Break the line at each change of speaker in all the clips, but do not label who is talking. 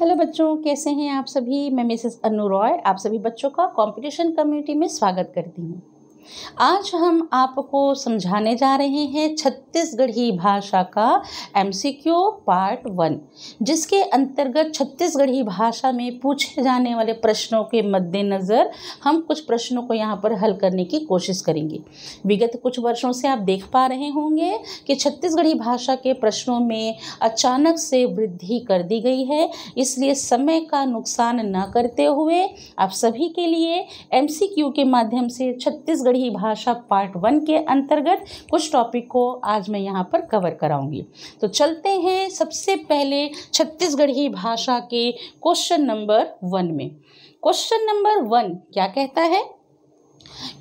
hello बच्चों कैसे हैं आप सभी मैं मिसेस अनु रॉय आप सभी बच्चों का कंपटीशन कम्युनिटी में स्वागत करती हूँ आज हम आपको समझाने जा रहे हैं छत्तीसगढ़ी भाषा का एमसीक्यू पार्ट वन जिसके अंतर्गत छत्तीसगढ़ी भाषा में पूछे जाने वाले प्रश्नों के मद्देनज़र हम कुछ प्रश्नों को यहाँ पर हल करने की कोशिश करेंगे विगत कुछ वर्षों से आप देख पा रहे होंगे कि छत्तीसगढ़ी भाषा के प्रश्नों में अचानक से वृद्धि कर दी गई है इसलिए समय का नुकसान न करते हुए आप सभी के लिए एम के माध्यम से छत्तीसगढ़ी ही भाषा पार्ट वन के अंतर्गत कुछ टॉपिक को आज मैं यहाँ पर कवर कराऊंगी तो चलते हैं सबसे पहले छत्तीसगढ़ी भाषा के क्वेश्चन नंबर वन में क्वेश्चन नंबर वन क्या कहता है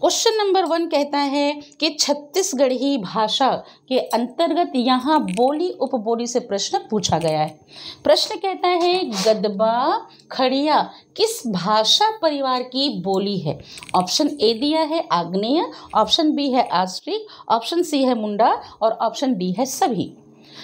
क्वेश्चन नंबर वन कहता है कि छत्तीसगढ़ी भाषा के अंतर्गत यहाँ बोली उपबोली से प्रश्न पूछा गया है प्रश्न कहता है गदबा खड़िया किस भाषा परिवार की बोली है ऑप्शन ए दिया है आग्नेय ऑप्शन बी है आस्ट्रिक ऑप्शन सी है मुंडा और ऑप्शन डी है सभी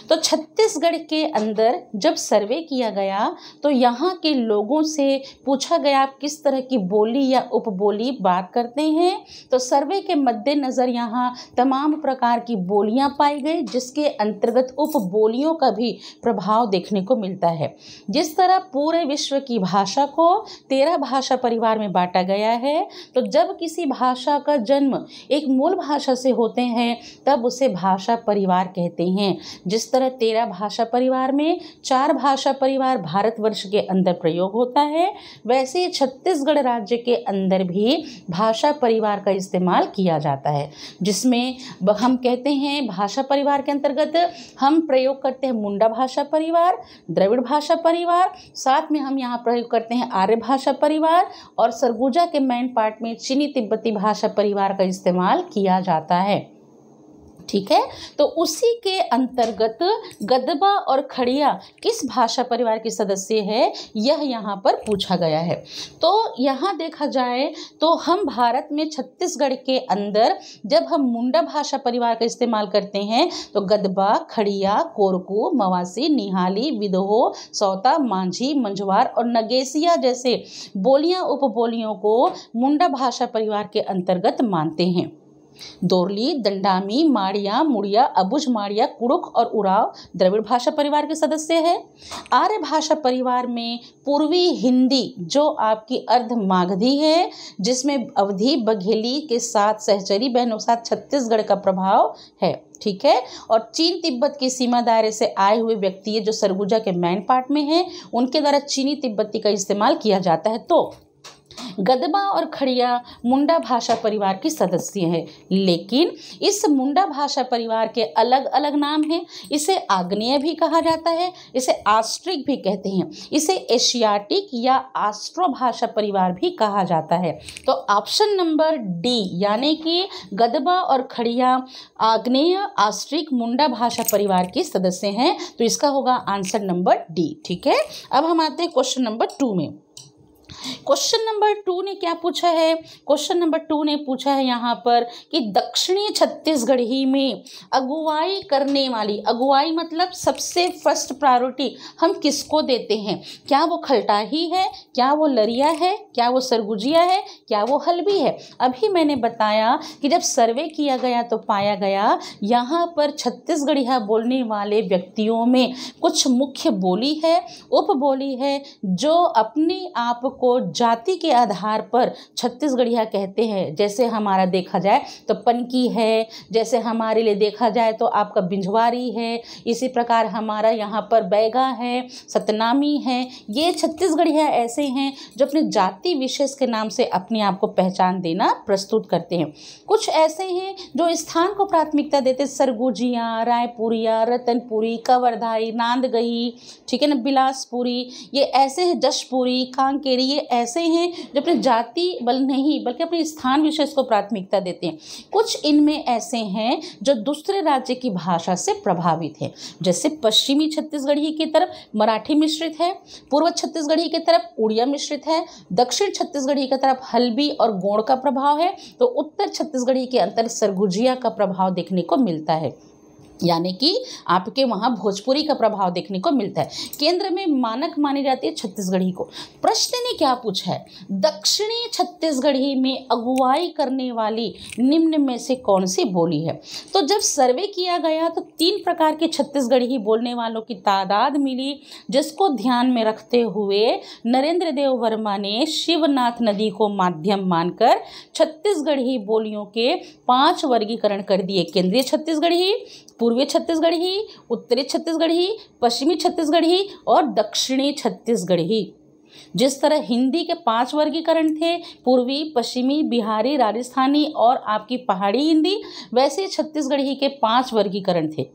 तो छत्तीसगढ़ के अंदर जब सर्वे किया गया तो यहाँ के लोगों से पूछा गया आप किस तरह की बोली या उपबोली बात करते हैं तो सर्वे के मद्देनज़र यहाँ तमाम प्रकार की बोलियाँ पाई गई जिसके अंतर्गत उपबोलियों का भी प्रभाव देखने को मिलता है जिस तरह पूरे विश्व की भाषा को तेरह भाषा परिवार में बांटा गया है तो जब किसी भाषा का जन्म एक मूल भाषा से होते हैं तब उसे भाषा परिवार कहते हैं जिस तरह तेरह भाषा परिवार में चार भाषा परिवार भारतवर्ष के अंदर प्रयोग होता है वैसे ही छत्तीसगढ़ राज्य के अंदर भी भाषा परिवार का इस्तेमाल किया जाता है जिसमें हम कहते हैं भाषा परिवार के अंतर्गत हम प्रयोग करते हैं मुंडा भाषा परिवार द्रविड़ भाषा परिवार साथ में हम यहाँ प्रयोग करते हैं आर्य भाषा परिवार और सरगुजा के मैन पार्ट में चीनी तिब्बती भाषा परिवार का इस्तेमाल किया जाता है ठीक है तो उसी के अंतर्गत गदबा और खड़िया किस भाषा परिवार के सदस्य है यह यहाँ पर पूछा गया है तो यहाँ देखा जाए तो हम भारत में छत्तीसगढ़ के अंदर जब हम मुंडा भाषा परिवार का इस्तेमाल करते हैं तो गदबा खड़िया कोरकू मवासी निहाली विदोहो सौता मांझी मंझवार और नगेसिया जैसे बोलियाँ उप को मुंडा भाषा परिवार के अंतर्गत मानते हैं दोरली दंडामी माड़िया मुड़िया अबुज माड़िया कुड़ुक और उराव द्रविड़ भाषा परिवार के सदस्य है आर्य भाषा परिवार में पूर्वी हिंदी जो आपकी अर्ध माघधी है जिसमें अवधि बघेली के साथ सहचरी बहनों के साथ छत्तीसगढ़ का प्रभाव है ठीक है और चीन तिब्बत की सीमा दायरे से आए हुए व्यक्ति जो सरगुजा के मैन पार्ट में हैं उनके द्वारा चीनी तिब्बती का इस्तेमाल किया जाता है तो गदबा और खड़िया मुंडा भाषा परिवार की सदस्य हैं लेकिन इस मुंडा भाषा परिवार के अलग अलग नाम हैं इसे आग्नेय भी कहा जाता है इसे आस्ट्रिक भी कहते हैं इसे एशियाटिक या आस्ट्रो भाषा परिवार भी कहा जाता है तो ऑप्शन नंबर डी यानी कि गदबा और खड़िया आग्नेय आस्ट्रिक मुंडा भाषा परिवार के सदस्य हैं तो इसका होगा आंसर नंबर डी ठीक है अब हम आते हैं क्वेश्चन नंबर टू में क्वेश्चन नंबर टू ने क्या पूछा है क्वेश्चन नंबर टू ने पूछा है यहाँ पर कि दक्षिणी छत्तीसगढ़ ही में अगुवाई करने वाली अगुवाई मतलब सबसे फर्स्ट प्रायोरिटी हम किसको देते हैं क्या वो खलटाही है क्या वो लरिया है क्या वो सरगुजिया है क्या वो हलबी है अभी मैंने बताया कि जब सर्वे किया गया तो पाया गया यहाँ पर छत्तीसगढ़िया बोलने वाले व्यक्तियों में कुछ मुख्य बोली है उप बोली है जो अपने आप को जाति के आधार पर छत्तीसगढ़िया कहते हैं जैसे हमारा देखा जाए तो पनकी है जैसे हमारे लिए देखा जाए तो आपका बिंझवारी है इसी प्रकार हमारा यहाँ पर बैगा है सतनामी है ये छत्तीसगढ़िया ऐसे हैं जो अपने जाति विशेष के नाम से अपने आप को पहचान देना प्रस्तुत करते हैं कुछ ऐसे हैं जो स्थान को प्राथमिकता देते सरगुजिया रायपुरिया रतनपुरी कवरधाई नांदगही ठीक है ना बिलासपुरी ये ऐसे हैं जशपुरी कांकेरी ये ऐसे हैं जो अपने जाति बल नहीं बल्कि अपने स्थान विशेष को प्राथमिकता देते हैं कुछ इनमें ऐसे हैं जो दूसरे राज्य की भाषा से प्रभावित हैं जैसे पश्चिमी छत्तीसगढ़ी की तरफ मराठी मिश्रित है पूर्व छत्तीसगढ़ी की तरफ उड़िया मिश्रित है दक्षिण छत्तीसगढ़ी की तरफ हल्बी और गोंड का प्रभाव है तो उत्तर छत्तीसगढ़ी के अंतर सरगुजिया का प्रभाव देखने को मिलता है यानी कि आपके वहाँ भोजपुरी का प्रभाव देखने को मिलता है केंद्र में मानक मानी जाती है छत्तीसगढ़ी को प्रश्न ने क्या पूछा है दक्षिणी छत्तीसगढ़ी में अगुवाई करने वाली निम्न में से कौन सी बोली है तो जब सर्वे किया गया तो तीन प्रकार के छत्तीसगढ़ी बोलने वालों की तादाद मिली जिसको ध्यान में रखते हुए नरेंद्र देव वर्मा ने शिवनाथ नदी को माध्यम मानकर छत्तीसगढ़ी बोलियों के पाँच वर्गीकरण कर दिए केंद्रीय छत्तीसगढ़ी पूर्वी छत्तीसगढ़ ही उत्तरी छत्तीसगढ़ ही पश्चिमी छत्तीसगढ़ ही और दक्षिणी छत्तीसगढ़ ही जिस तरह हिंदी के पांच वर्गीकरण थे पूर्वी पश्चिमी बिहारी राजस्थानी और आपकी पहाड़ी हिंदी वैसे छत्तीसगढ़ी के पांच वर्गीकरण थे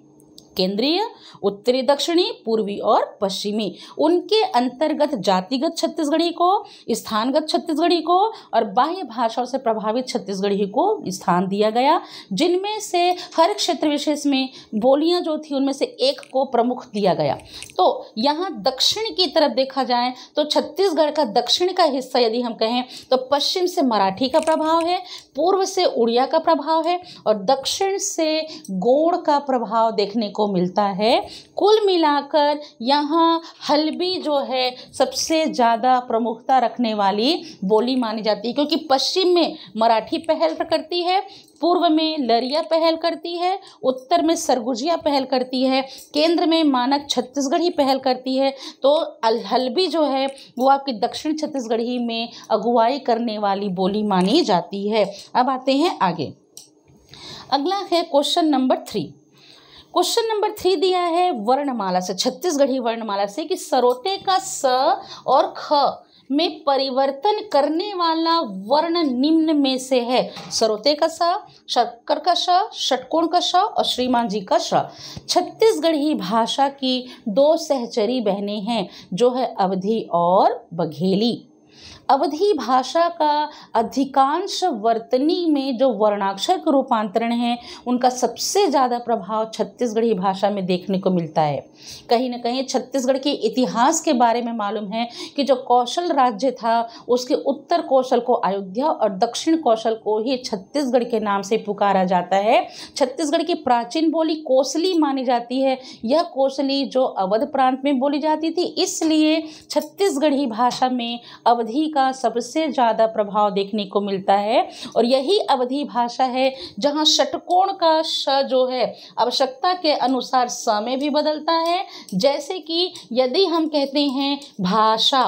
केंद्रीय उत्तरी दक्षिणी पूर्वी और पश्चिमी उनके अंतर्गत जातिगत छत्तीसगढ़ी को स्थानगत छत्तीसगढ़ी को और बाह्य भाषाओं से प्रभावित छत्तीसगढ़ी को स्थान दिया गया जिनमें से हर क्षेत्र विशेष में बोलियां जो थी उनमें से एक को प्रमुख दिया गया तो यहाँ दक्षिण की तरफ देखा जाए तो छत्तीसगढ़ का दक्षिण का हिस्सा यदि हम कहें तो पश्चिम से मराठी का प्रभाव है पूर्व से उड़िया का प्रभाव है और दक्षिण से गोड़ का प्रभाव देखने को मिलता है कुल मिलाकर यहाँ हल्बी जो है सबसे ज़्यादा प्रमुखता रखने वाली बोली मानी जाती है क्योंकि पश्चिम में मराठी पहल करती है पूर्व में लरिया पहल करती है उत्तर में सरगुजिया पहल करती है केंद्र में मानक छत्तीसगढ़ी पहल करती है तो हल्बी जो है वो आपकी दक्षिण छत्तीसगढ़ी में अगुवाई करने वाली बोली मानी जाती है अब आते हैं आगे अगला है question number three question number three दिया है वर्णमाला से छत्तीसगढ़ी वर्णमाला से कि सरोटे का स और ख में परिवर्तन करने वाला वर्ण निम्न में से है सरोते का स शक्कर का श षटकोण का श और श्रीमान जी का श छत्तीसगढ़ी भाषा की दो सहचरी बहनें हैं जो है अवधि और बघेली अवधि भाषा का अधिकांश वर्तनी में जो वर्णाक्षर का रूपांतरण है उनका सबसे ज़्यादा प्रभाव छत्तीसगढ़ी भाषा में देखने को मिलता है कहीं ना कहीं छत्तीसगढ़ के इतिहास के बारे में मालूम है कि जो कौशल राज्य था उसके उत्तर कौशल को अयोध्या और दक्षिण कौशल को ही छत्तीसगढ़ के नाम से पुकारा जाता है छत्तीसगढ़ की प्राचीन बोली कोसली मानी जाती है यह कोसली जो अवध प्रांत में बोली जाती थी इसलिए छत्तीसगढ़ी भाषा में अवधि का सबसे ज़्यादा प्रभाव देखने को मिलता है और यही अवधि भाषा है जहाँ षटकोण का श जो है आवश्यकता के अनुसार स में भी बदलता है जैसे कि यदि हम कहते हैं भाषा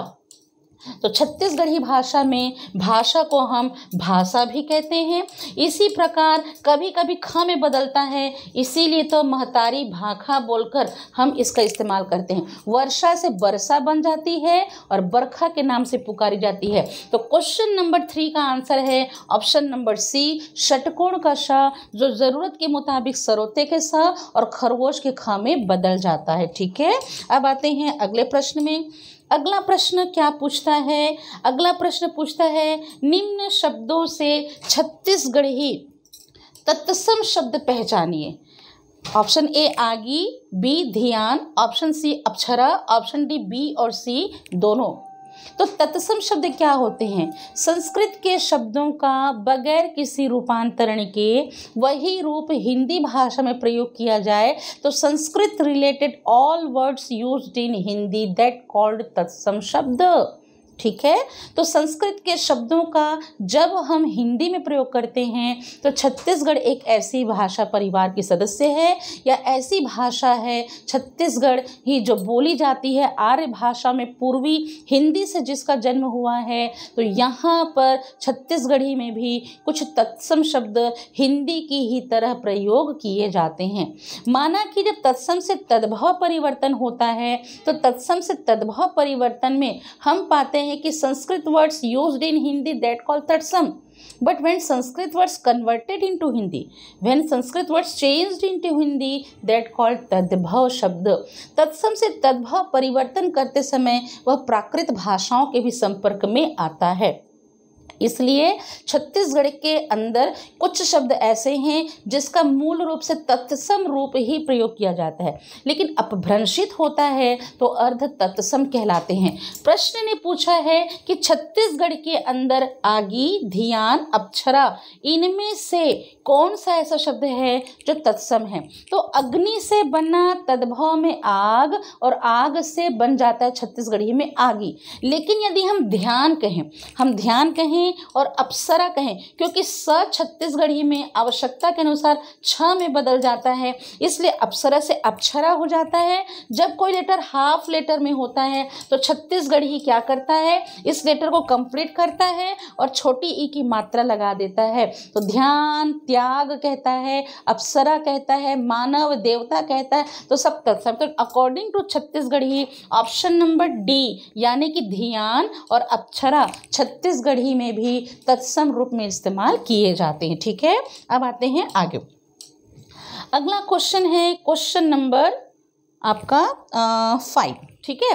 तो छत्तीसगढ़ी भाषा में भाषा को हम भाषा भी कहते हैं इसी प्रकार कभी कभी ख में बदलता है इसीलिए तो महतारी भाखा बोलकर हम इसका इस्तेमाल करते हैं वर्षा से बरसा बन जाती है और बरखा के नाम से पुकारी जाती है तो क्वेश्चन नंबर थ्री का आंसर है ऑप्शन नंबर सी षटकोण का श जो ज़रूरत के मुताबिक सरोते के स और खरगोश के ख में बदल जाता है ठीक है अब आते हैं अगले प्रश्न में अगला प्रश्न क्या पूछता है अगला प्रश्न पूछता है निम्न शब्दों से छत्तीसगढ़ी तत्सम शब्द पहचानिए ऑप्शन ए आगी बी ध्यान ऑप्शन सी अक्षरा ऑप्शन डी बी और सी दोनों तो तत्सम शब्द क्या होते हैं संस्कृत के शब्दों का बगैर किसी रूपांतरण के वही रूप हिंदी भाषा में प्रयोग किया जाए तो Sanskrit related all words used in Hindi that called तत्सम शब्द ठीक है तो संस्कृत के शब्दों का जब हम हिंदी में प्रयोग करते हैं तो छत्तीसगढ़ एक ऐसी भाषा परिवार की सदस्य है या ऐसी भाषा है छत्तीसगढ़ ही जो बोली जाती है आर्य भाषा में पूर्वी हिंदी से जिसका जन्म हुआ है तो यहाँ पर छत्तीसगढ़ी में भी कुछ तत्सम शब्द हिंदी की ही तरह प्रयोग किए जाते हैं माना कि जब तत्सम से तद्भव परिवर्तन होता है तो तत्सम से तद्भव परिवर्तन में हम पाते हैं हैं कि Sanskrit words use in Hindi that call तटसम but when Sanskrit words converted into Hindi when Sanskrit words change into Hindi that call तद्भव शब्द तत्सम से तद्भव परिवर्तन करते समय वह प्राकृत भाषाओं के भी संपर्क में आता है इसलिए छत्तीसगढ़ के अंदर कुछ शब्द ऐसे हैं जिसका मूल रूप से तत्सम रूप ही प्रयोग किया जाता है लेकिन अपभ्रंशित होता है तो अर्ध तत्सम कहलाते हैं प्रश्न ने पूछा है कि छत्तीसगढ़ के अंदर आगी ध्यान अपक्षरा इनमें से कौन सा ऐसा शब्द है जो तत्सम है तो अग्नि से बना तद्भव में आग और आग से बन जाता है छत्तीसगढ़ी में आगी लेकिन यदि हम ध्यान कहें हम ध्यान कहें कहें और अप्सरा कहें क्योंकि स छत्तीसगढ़ी में आवश्यकता के अनुसार छ में बदल जाता है इसलिए अप्सरा से अप्सरा हो जाता है जब कोई लेटर हाफ लेटर में होता है तो छत्तीसगढ़ी क्या करता है इस लेटर को कंप्लीट करता है और छोटी ई की मात्रा लगा देता है तो ध्यान त्याग कहता है अप्सरा कहता है मानव देवता कहता है तो सब सब तो according to Chhattisgarhi option number D यानी कि ध्यान और अक्षरा छत्तीसगढ़ी में भी भी तत्सम रूप में इस्तेमाल किए जाते हैं ठीक है अब आते हैं आगे अगला क्वेश्चन है क्वेश्चन नंबर आपका फाइव ठीक है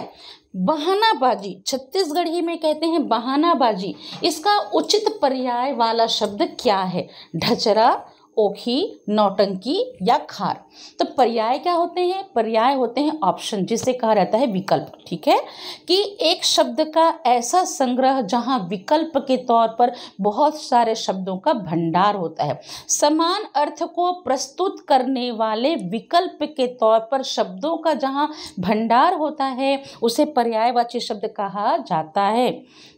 बहानाबाजी छत्तीसगढ़ी में कहते हैं बहानाबाजी इसका उचित पर्याय वाला शब्द क्या है ढचरा ओखी नौटंकी या खार तो पर्याय क्या होते हैं पर्याय होते हैं ऑप्शन जिसे कहा जाता है विकल्प ठीक है कि एक शब्द का ऐसा संग्रह जहां विकल्प के तौर पर बहुत सारे शब्दों का भंडार होता है समान अर्थ को प्रस्तुत करने वाले विकल्प के तौर पर शब्दों का जहां भंडार होता है उसे पर्यायवाची शब्द कहा जाता है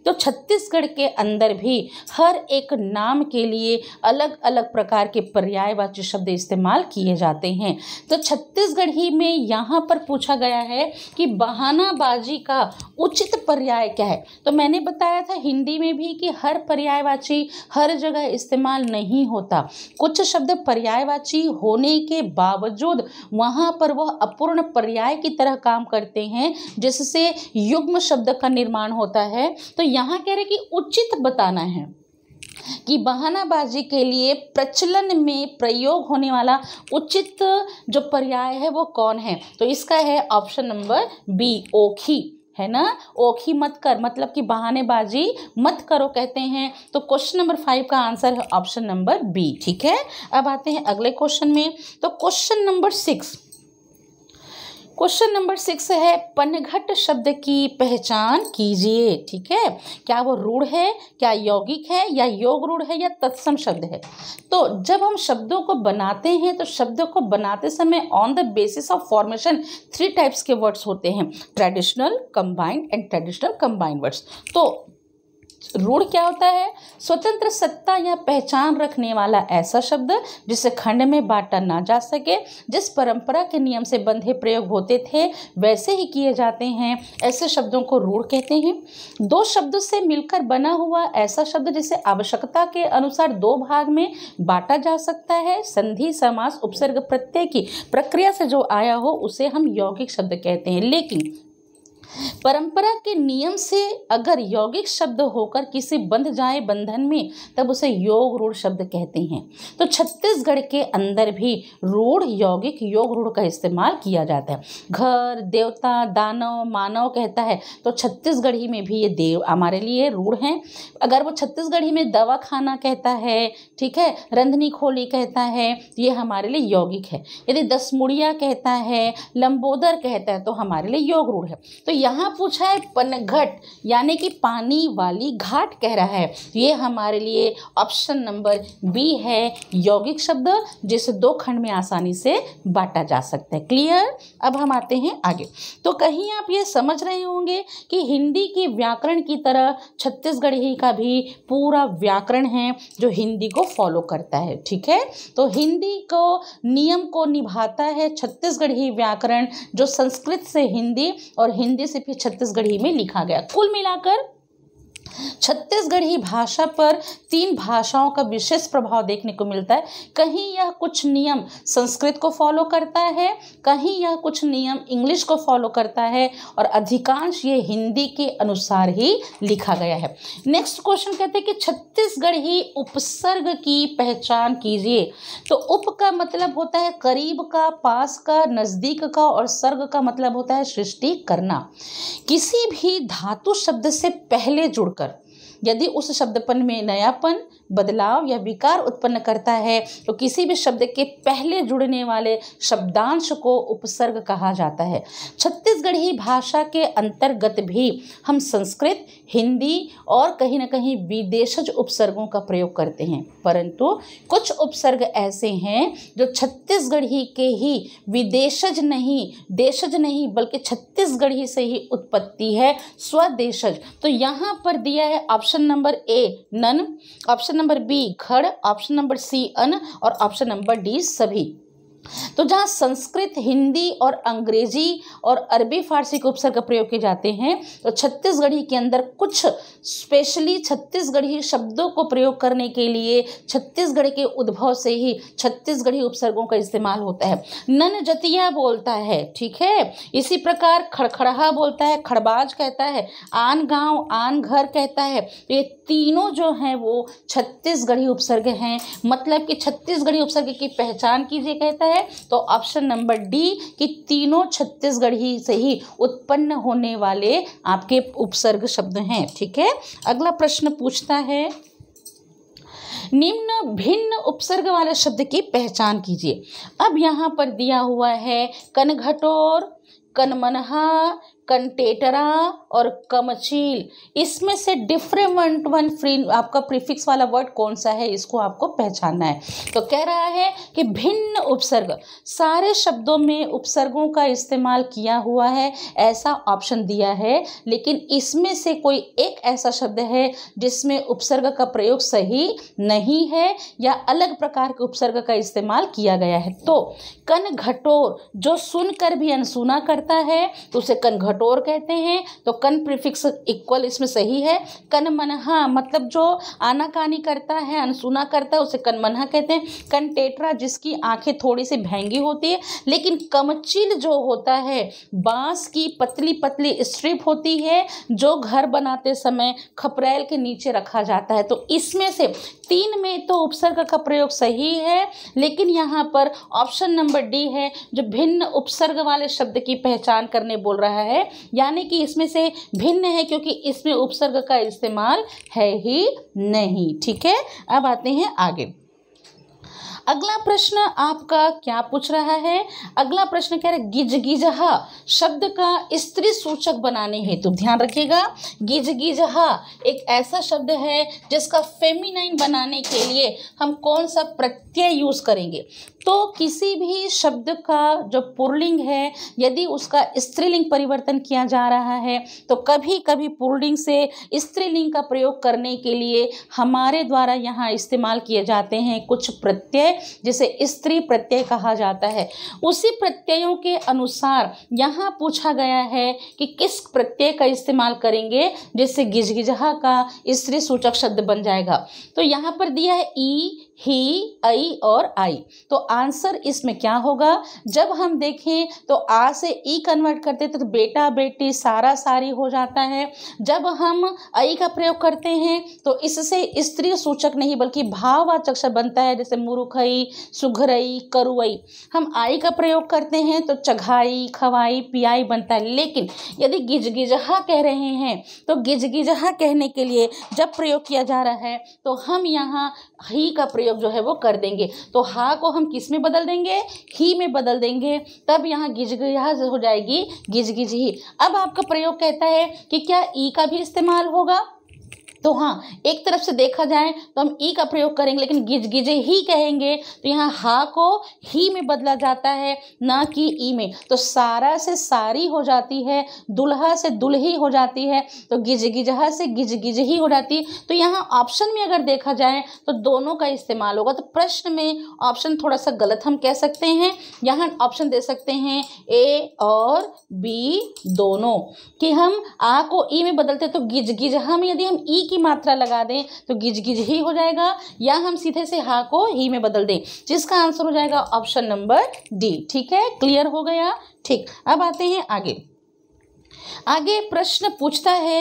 तो छत्तीसगढ़ के अंदर भी हर एक नाम के लिए अलग अलग प्रकार के पर्यायवाची शब्द इस्तेमाल किए जाते हैं तो छत्तीसगढ़ी में यहाँ पर पूछा गया है कि बहानाबाजी का उचित पर्याय क्या है तो मैंने बताया था हिंदी में भी कि हर पर्यायवाची हर जगह इस्तेमाल नहीं होता कुछ शब्द पर्यायवाची होने के बावजूद वहाँ पर वह अपूर्ण पर्याय की तरह काम करते हैं जिससे युग्म शब्द का निर्माण होता है तो यहाँ कह रहे कि उचित बताना है कि बहानाबाजी के लिए प्रचलन में प्रयोग होने वाला उचित जो पर्याय है वो कौन है तो इसका है ऑप्शन नंबर बी ओखी है ना ओखी मत कर मतलब कि बहानेबाजी मत करो कहते हैं तो क्वेश्चन नंबर फाइव का आंसर है ऑप्शन नंबर बी ठीक है अब आते हैं अगले क्वेश्चन में तो question number six question number six है पनघट शब्द की पहचान कीजिए ठीक है क्या वो रूढ़ है क्या यौगिक है या योग रूढ़ है या तत्सम शब्द है तो जब हम शब्दों को बनाते हैं तो शब्दों को बनाते समय on the basis of formation three types के वर्ड्स होते हैं traditional combined and traditional combined words तो रूढ़ क्या होता है स्वतंत्र सत्ता या पहचान रखने वाला ऐसा शब्द जिसे खंड में बांटा ना जा सके जिस परंपरा के नियम से बंधे प्रयोग होते थे वैसे ही किए जाते हैं ऐसे शब्दों को रूढ़ कहते हैं दो शब्द से मिलकर बना हुआ ऐसा शब्द जिसे आवश्यकता के अनुसार दो भाग में बांटा जा सकता है संधि समास उपसर्ग प्रत्यय की प्रक्रिया से जो आया हो उसे हम यौगिक शब्द कहते हैं लेकिन परंपरा के नियम से अगर यौगिक शब्द होकर किसी बंध जाए बंधन में तब उसे योग रूढ़ शब्द कहते हैं तो छत्तीसगढ़ के अंदर भी रूढ़ यौगिक योग रूढ़ का इस्तेमाल किया जाता है घर देवता दानव मानव कहता है तो छत्तीसगढ़ी में भी ये देव हमारे लिए रूढ़ हैं अगर वो छत्तीसगढ़ी में दवा खाना कहता है ठीक है रंधनी खोली कहता है ये हमारे लिए यौगिक है यदि दसमुड़िया कहता है लंबोदर कहता है तो हमारे लिए योग रूढ़ है तो यहाँ पूछा है पनघट यानी कि पानी वाली घाट कह रहा है ये हमारे लिए ऑप्शन नंबर बी है यौगिक शब्द जिसे दो खंड में आसानी से बांटा जा सकता है क्लियर अब हम आते हैं आगे तो कहीं आप ये समझ रहे होंगे कि हिंदी के व्याकरण की तरह छत्तीसगढ़ी का भी पूरा व्याकरण है जो हिंदी को फॉलो करता है ठीक है तो हिंदी को नियम को निभाता है छत्तीसगढ़ी व्याकरण जो संस्कृत से हिंदी और हिंदी से फिर छत्तीसगढ़ी में लिखा गया कुल मिलाकर छत्तीसगढ़ी भाषा पर तीन भाषाओं का विशेष प्रभाव देखने को मिलता है कहीं यह कुछ नियम संस्कृत को फॉलो करता है कहीं यह कुछ नियम इंग्लिश को फॉलो करता है और अधिकांश ये हिंदी के अनुसार ही लिखा गया है नेक्स्ट क्वेश्चन कहते हैं कि छत्तीसगढ़ी उपसर्ग की पहचान कीजिए तो उप का मतलब होता है करीब का पास का नज़दीक का और सर्ग का मतलब होता है सृष्टि करना किसी भी धातु शब्द से पहले जुड़कर यदि उस शब्दपन में नयापन बदलाव या विकार उत्पन्न करता है तो किसी भी शब्द के पहले जुड़ने वाले शब्दांश को उपसर्ग कहा जाता है छत्तीसगढ़ी भाषा के अंतर्गत भी हम संस्कृत हिंदी और कहीं ना कहीं विदेशज उपसर्गों का प्रयोग करते हैं परंतु कुछ उपसर्ग ऐसे हैं जो छत्तीसगढ़ी के ही विदेशज नहीं देशज नहीं बल्कि छत्तीसगढ़ी से ही उत्पत्ति है स्वदेशज तो यहाँ पर दिया है ऑप्शन नंबर ए नन ऑप्शन नंबर बी खड़ ऑप्शन नंबर सी अन और ऑप्शन नंबर डी सभी तो जहाँ संस्कृत हिंदी और अंग्रेजी और अरबी फारसी के उपसर्ग प्रयोग किए जाते हैं तो छत्तीसगढ़ी के अंदर कुछ स्पेशली छत्तीसगढ़ी शब्दों को प्रयोग करने के लिए छत्तीसगढ़ के उद्भव से ही छत्तीसगढ़ी उपसर्गों का इस्तेमाल होता है नन जतिया बोलता है ठीक है इसी प्रकार खड़खड़ाहा बोलता है खड़बाज कहता है आन गाँव आन घर कहता है तो ये तीनों जो हैं वो छत्तीसगढ़ी उपसर्ग हैं मतलब कि छत्तीसगढ़ी उपसर्ग की पहचान कीजिए कहता है तो ऑप्शन नंबर डी कि तीनों छत्तीसगढ़ी से ही उत्पन्न होने वाले आपके उपसर्ग शब्द हैं ठीक है अगला प्रश्न पूछता है निम्न भिन्न उपसर्ग वाले शब्द की पहचान कीजिए अब यहाँ पर दिया हुआ है कनघटोर कनमनहा कंटेटरा और कमचील इसमें से डिफरेंट वन फ्री आपका प्रीफिक्स वाला वर्ड कौन सा है इसको आपको पहचानना है तो कह रहा है कि भिन्न उपसर्ग सारे शब्दों में उपसर्गों का इस्तेमाल किया हुआ है ऐसा ऑप्शन दिया है लेकिन इसमें से कोई एक ऐसा शब्द है जिसमें उपसर्ग का प्रयोग सही नहीं है या अलग प्रकार के उपसर्ग का इस्तेमाल किया गया है तो कन घटोर जो सुनकर भी अनसुना करता है तो उसे कन घटोर कठोर कहते हैं तो कन प्रिफिक्स इक्वल इसमें सही है कन मनहा मतलब जो आनाकानी करता है अनसुना करता है उसे कन मनहा कहते हैं कन टेटरा जिसकी आंखें थोड़ी सी भेंगी होती है लेकिन कमचिल जो होता है बांस की पतली पतली स्ट्रिप होती है जो घर बनाते समय खपरेल के नीचे रखा जाता है तो इसमें से तीन में तो उपसर्ग का प्रयोग सही है लेकिन यहाँ पर ऑप्शन नंबर डी है जो भिन्न उपसर्ग वाले शब्द की पहचान करने बोल रहा है यानी कि इसमें से भिन्न है क्योंकि इसमें उपसर्ग का इस्तेमाल है ही नहीं ठीक है अब आते हैं आगे अगला प्रश्न आपका क्या पूछ रहा है अगला प्रश्न कह रहा है गिजगिजहा शब्द का स्त्री सूचक बनाने हेतु ध्यान रखिएगा गिजगिजहा एक ऐसा शब्द है जिसका फेमिनाइन बनाने के लिए हम कौन सा प्रत्यय यूज करेंगे तो किसी भी शब्द का जो पुरलिंग है यदि उसका स्त्रीलिंग परिवर्तन किया जा रहा है तो कभी कभी पुरलिंग से स्त्रीलिंग का प्रयोग करने के लिए हमारे द्वारा यहाँ इस्तेमाल किए जाते हैं कुछ प्रत्यय जिसे स्त्री प्रत्यय कहा जाता है उसी प्रत्ययों के अनुसार यहाँ पूछा गया है कि किस प्रत्यय का इस्तेमाल करेंगे जिससे गिजगिजहा का स्त्री सूचक शब्द बन जाएगा तो यहाँ पर दिया है ई ही आई और आई तो आंसर इसमें क्या होगा जब हम देखें तो आ से ई e कन्वर्ट करते तो बेटा बेटी सारा सारी हो जाता है जब हम आई का प्रयोग करते हैं तो इससे स्त्री सूचक नहीं बल्कि भाववाचक शब्द बनता है जैसे मुरुखई सुघरई करुई हम आई का प्रयोग करते हैं तो चघाई खवाई पियाई बनता है लेकिन यदि गिजगिजहा कह रहे हैं तो गिजगिजहा कहने के लिए जब प्रयोग किया जा रहा है तो हम यहाँ ही का प्रयोग प्रयोग जो है वो कर देंगे तो हा को हम किस में बदल देंगे ही में बदल देंगे तब यहाँ गिजगिहा हो जाएगी गिजगिज ही अब आपका प्रयोग कहता है कि क्या ई का भी इस्तेमाल होगा तो हाँ एक तरफ से देखा जाए तो हम ई का प्रयोग करेंगे लेकिन गिज गिजे ही कहेंगे तो यहाँ हा को ही में बदला जाता है ना कि ई में तो सारा से सारी हो जाती है दुल्हा से दुल्ही हो जाती है तो गिज गिजहा से गिज गिज ही हो जाती है तो यहाँ ऑप्शन में अगर देखा जाए तो दोनों का इस्तेमाल होगा तो प्रश्न में ऑप्शन थोड़ा सा गलत हम कह सकते हैं यहाँ ऑप्शन दे सकते हैं ए और बी दोनों कि हम आ को ई में बदलते तो गिज गिजहा में यदि हम ई की की मात्रा लगा दें तो गिज गिज ही हो जाएगा या हम सीधे से हा को ही में बदल दें जिसका आंसर हो जाएगा ऑप्शन नंबर डी ठीक है क्लियर हो गया ठीक अब आते हैं आगे आगे प्रश्न पूछता है